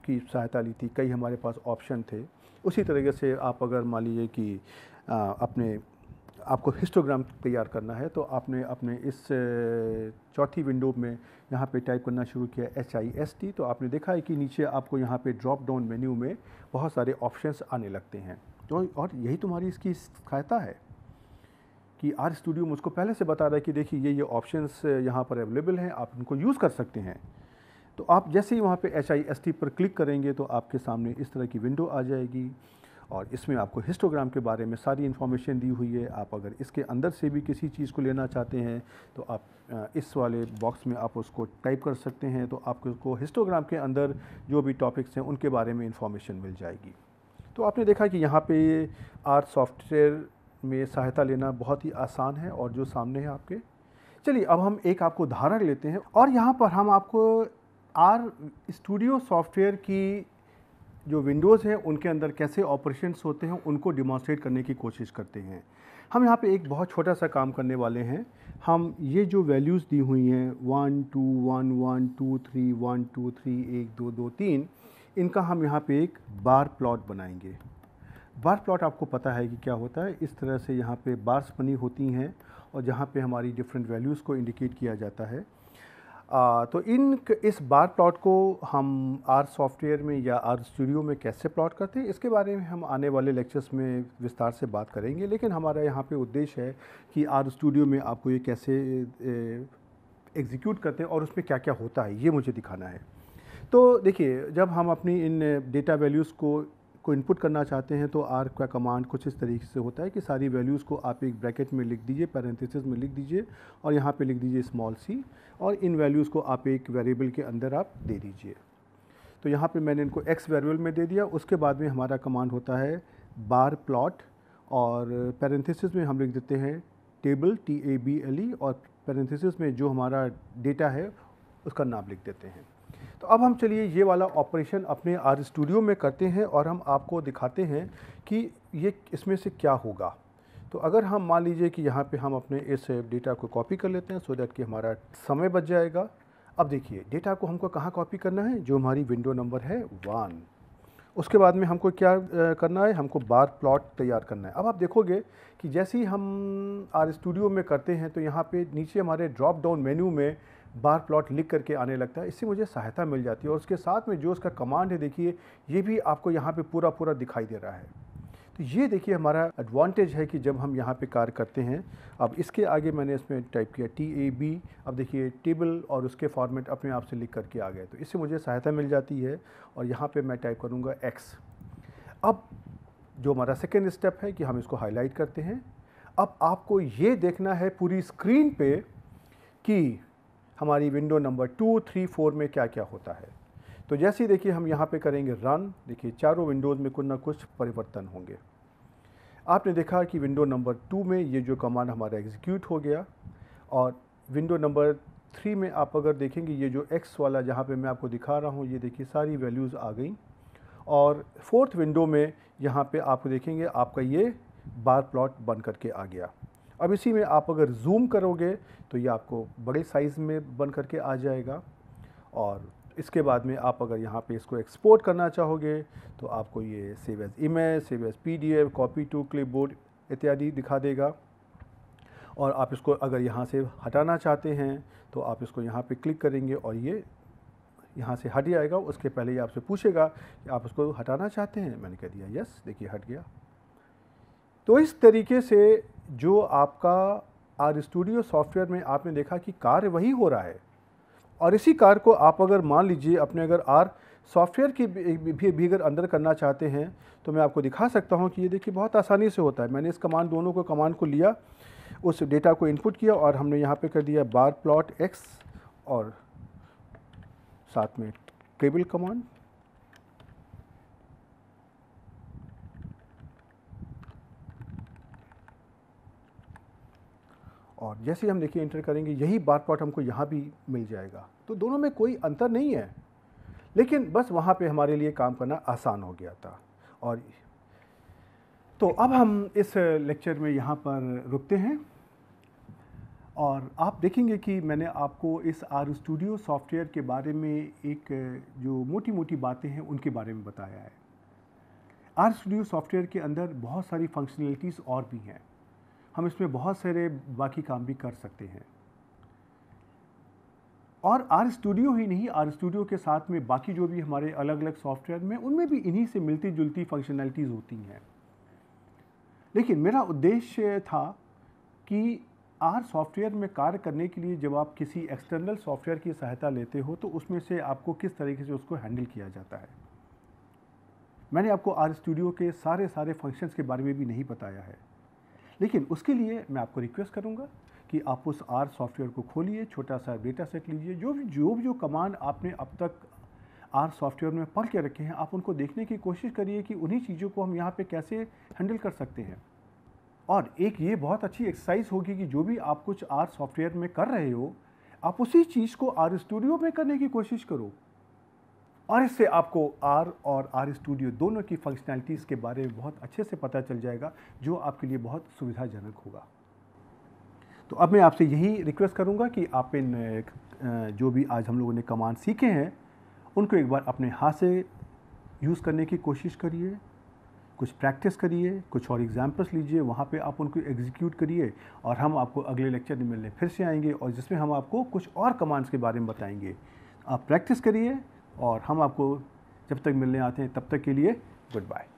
की सहायता ली थी कई हमारे पास ऑप्शन थे उसी तरीके से आप अगर मान लीजिए कि आ, अपने आपको हिस्टोग्राम तैयार करना है तो आपने अपने इस चौथी विंडो में यहाँ पे टाइप करना शुरू किया एच आई एस टी तो आपने देखा है कि नीचे आपको यहाँ पे ड्रॉप डाउन मेन्यू में बहुत सारे ऑप्शंस आने लगते हैं तो और यही तुम्हारी इसकी सहायता है कि आर स्टूडियो मुझको पहले से बता रहा है कि देखिए ये ये ऑप्शंस यहाँ पर अवेलेबल हैं आप उनको यूज़ कर सकते हैं तो आप जैसे ही वहाँ पे एच आई एस टी पर क्लिक करेंगे तो आपके सामने इस तरह की विंडो आ जाएगी और इसमें आपको हिस्टोग्राम के बारे में सारी इन्फॉर्मेशन दी हुई है आप अगर इसके अंदर से भी किसी चीज़ को लेना चाहते हैं तो आप इस वाले बॉक्स में आप उसको टाइप कर सकते हैं तो आपको हिस्टोग्राम के अंदर जो भी टॉपिक्स हैं उनके बारे में इन्फॉर्मेशन मिल जाएगी तो आपने देखा कि यहाँ पे आर्ट सॉफ्टवेयर में सहायता लेना बहुत ही आसान है और जो सामने है आपके चलिए अब हम एक आपको उदाहरण लेते हैं और यहाँ पर हम आपको आर स्टूडियो सॉफ्टवेयर की जो विंडोज़ हैं उनके अंदर कैसे ऑपरेशंस होते हैं उनको डिमॉन्स्ट्रेट करने की कोशिश करते हैं हम यहाँ पे एक बहुत छोटा सा काम करने वाले हैं हम ये जो वैल्यूज़ दी हुई हैं one two one one two three one two three एक दो दो तीन इनका हम यहाँ पे एक बार प्लॉट बनाएंगे बार प्लॉट आपको पता है कि क्या होता है इस तरह से यहाँ पे बार्स बनी होती हैं और जहाँ पे हमारी डिफरेंट वैल्यूज़ को इंडिकेट किया जाता है आ, तो इन इस बार प्लॉट को हम आर सॉफ्टवेयर में या आर स्टूडियो में कैसे प्लॉट करते हैं इसके बारे में हम आने वाले लेक्चर्स में विस्तार से बात करेंगे लेकिन हमारा यहाँ पे उद्देश्य है कि आर स्टूडियो में आपको ये कैसे एग्जीक्यूट करते हैं और उसमें क्या क्या होता है ये मुझे दिखाना है तो देखिए जब हम अपनी इन डेटा वैल्यूज़ को को इनपुट करना चाहते हैं तो आर का कमांड कुछ इस तरीके से होता है कि सारी वैल्यूज़ को आप एक ब्रैकेट में लिख दीजिए पैरेंथिस में लिख दीजिए और यहाँ पे लिख दीजिए स्मॉल सी और इन वैल्यूज़ को आप एक वेरिएबल के अंदर आप दे दीजिए तो यहाँ पे मैंने इनको एक्स वेरिएबल में दे दिया उसके बाद में हमारा कमांड होता है बार प्लॉट और पैरेंथिस में हम लिख देते हैं table T A B L E और पैरेंथिस में जो हमारा डेटा है उसका नाम लिख देते हैं तो अब हम चलिए ये वाला ऑपरेशन अपने आर स्टूडियो में करते हैं और हम आपको दिखाते हैं कि ये इसमें से क्या होगा तो अगर हम मान लीजिए कि यहाँ पे हम अपने इस डेटा को कॉपी कर लेते हैं सो दैट कि हमारा समय बच जाएगा अब देखिए डेटा को हमको कहाँ कॉपी करना है जो हमारी विंडो नंबर है वन उसके बाद में हमको क्या करना है हमको बार प्लॉट तैयार करना है अब आप देखोगे कि जैसे ही हम आर स्टूडियो में करते हैं तो यहाँ पे नीचे हमारे ड्रॉप डाउन मेन्यू में बार प्लॉट लिख करके आने लगता है इससे मुझे सहायता मिल जाती है और उसके साथ में जो उसका कमांड है देखिए ये भी आपको यहाँ पे पूरा पूरा दिखाई दे रहा है तो ये देखिए हमारा एडवांटेज है कि जब हम यहाँ पे कार्य करते हैं अब इसके आगे मैंने इसमें टाइप किया टी ए बी अब देखिए टेबल और उसके फॉर्मेट अपने आप से लिख करके आ गए तो इससे मुझे सहायता मिल जाती है और यहाँ पर मैं टाइप करूँगा एक्स अब जो हमारा सेकेंड स्टेप है कि हम इसको हाईलाइट करते हैं अब आपको ये देखना है पूरी स्क्रीन पर कि हमारी window number two three four में क्या क्या होता है तो जैसे ही देखिए हम यहाँ पे करेंगे रन देखिए चारों विंडोज़ में कुछ ना कुछ परिवर्तन होंगे आपने देखा कि विंडो नंबर टू में ये जो कमांड हमारा एग्जीक्यूट हो गया और विंडो नंबर थ्री में आप अगर देखेंगे ये जो एक्स वाला जहाँ पे मैं आपको दिखा रहा हूँ ये देखिए सारी वैल्यूज़ आ गई और फोर्थ विंडो में यहाँ पे आप देखेंगे आपका ये बार प्लॉट बन करके आ गया अब इसी में आप अगर जूम करोगे तो ये आपको बड़े साइज़ में बन करके आ जाएगा और इसके बाद में आप अगर यहाँ पे इसको एक्सपोर्ट करना चाहोगे तो आपको ये save as image save as PDF copy to clipboard इत्यादि दिखा देगा और आप इसको अगर यहाँ से हटाना चाहते हैं तो आप इसको यहाँ पे क्लिक करेंगे और ये यहाँ से हट जाएगा उसके पहले ये आपसे पूछेगा कि आप उसको हटाना चाहते हैं मैंने कह दिया यस देखिए हट गया तो इस तरीके से जो आपका आर स्टूडियो सॉफ्टवेयर में आपने देखा कि कार्य वही हो रहा है और इसी कार्य को आप अगर मान लीजिए अपने अगर आर सॉफ्टवेयर की भी भी अगर अंदर करना चाहते हैं तो मैं आपको दिखा सकता हूं कि ये देखिए बहुत आसानी से होता है मैंने इस कमांड दोनों को कमांड को लिया उस डेटा को इनपुट किया और हमने यहाँ पर कर दिया बार प्लॉट एक्स और साथ में टेबल कमांड और जैसे हम देखिए इंटर करेंगे यही बार कोड हमको यहाँ भी मिल जाएगा तो दोनों में कोई अंतर नहीं है लेकिन बस वहाँ पे हमारे लिए काम करना आसान हो गया था और तो अब हम इस लेक्चर में यहाँ पर रुकते हैं और आप देखेंगे कि मैंने आपको इस आर स्टूडियो सॉफ्टवेयर के बारे में एक जो मोटी मोटी बातें हैं उनके बारे में बताया है आर स्टूडियो सॉफ्टवेयर के अंदर बहुत सारी फंक्शनलिटीज़ और भी हैं हम इसमें बहुत सारे बाकी काम भी कर सकते हैं और आर स्टूडियो ही नहीं आर स्टूडियो के साथ में बाकी जो भी हमारे अलग अलग सॉफ्टवेयर में उनमें भी इन्हीं से मिलती जुलती फंक्शनैलिटीज़ होती हैं लेकिन मेरा उद्देश्य था कि आर सॉफ्टवेयर में कार्य करने के लिए जब आप किसी एक्सटर्नल सॉफ्टवेयर की सहायता लेते हो तो उसमें से आपको किस तरीके से उसको हैंडल किया जाता है मैंने आपको आर स्टूडियो के सारे सारे फंक्शंस के बारे में भी नहीं बताया है लेकिन उसके लिए मैं आपको रिक्वेस्ट करूँगा कि आप उस आर सॉफ्टवेयर को खोलिए छोटा सा डेटा सेट लीजिए जो भी जो भी जो कमांड आपने अब तक आर सॉफ्टवेयर में पढ़ के रखे हैं आप उनको देखने की कोशिश करिए कि उन्हीं चीज़ों को हम यहाँ पे कैसे हैंडल कर सकते हैं और एक ये बहुत अच्छी एक्सरसाइज होगी कि जो भी आप कुछ आर सॉफ्टवेयर में कर रहे हो आप उसी चीज़ को आर स्टूडियो में करने की कोशिश करो और इससे आपको आर और आर स्टूडियो दोनों की फंक्शनैलिटीज़ के बारे में बहुत अच्छे से पता चल जाएगा जो आपके लिए बहुत सुविधाजनक होगा तो अब मैं आपसे यही रिक्वेस्ट करूँगा कि आप इन जो भी आज हम लोगों ने कमांड सीखे हैं उनको एक बार अपने हाथ से यूज़ करने की कोशिश करिए कुछ प्रैक्टिस करिए कुछ और एग्जाम्पल्स लीजिए वहाँ पे आप उनको एग्जीक्यूट करिए और हम आपको अगले लेक्चर में मिलने फिर से आएंगे और जिसमें हम आपको कुछ और कमांड्स के बारे में बताएंगे आप प्रैक्टिस करिए और हम आपको जब तक मिलने आते हैं तब तक के लिए गुड बाय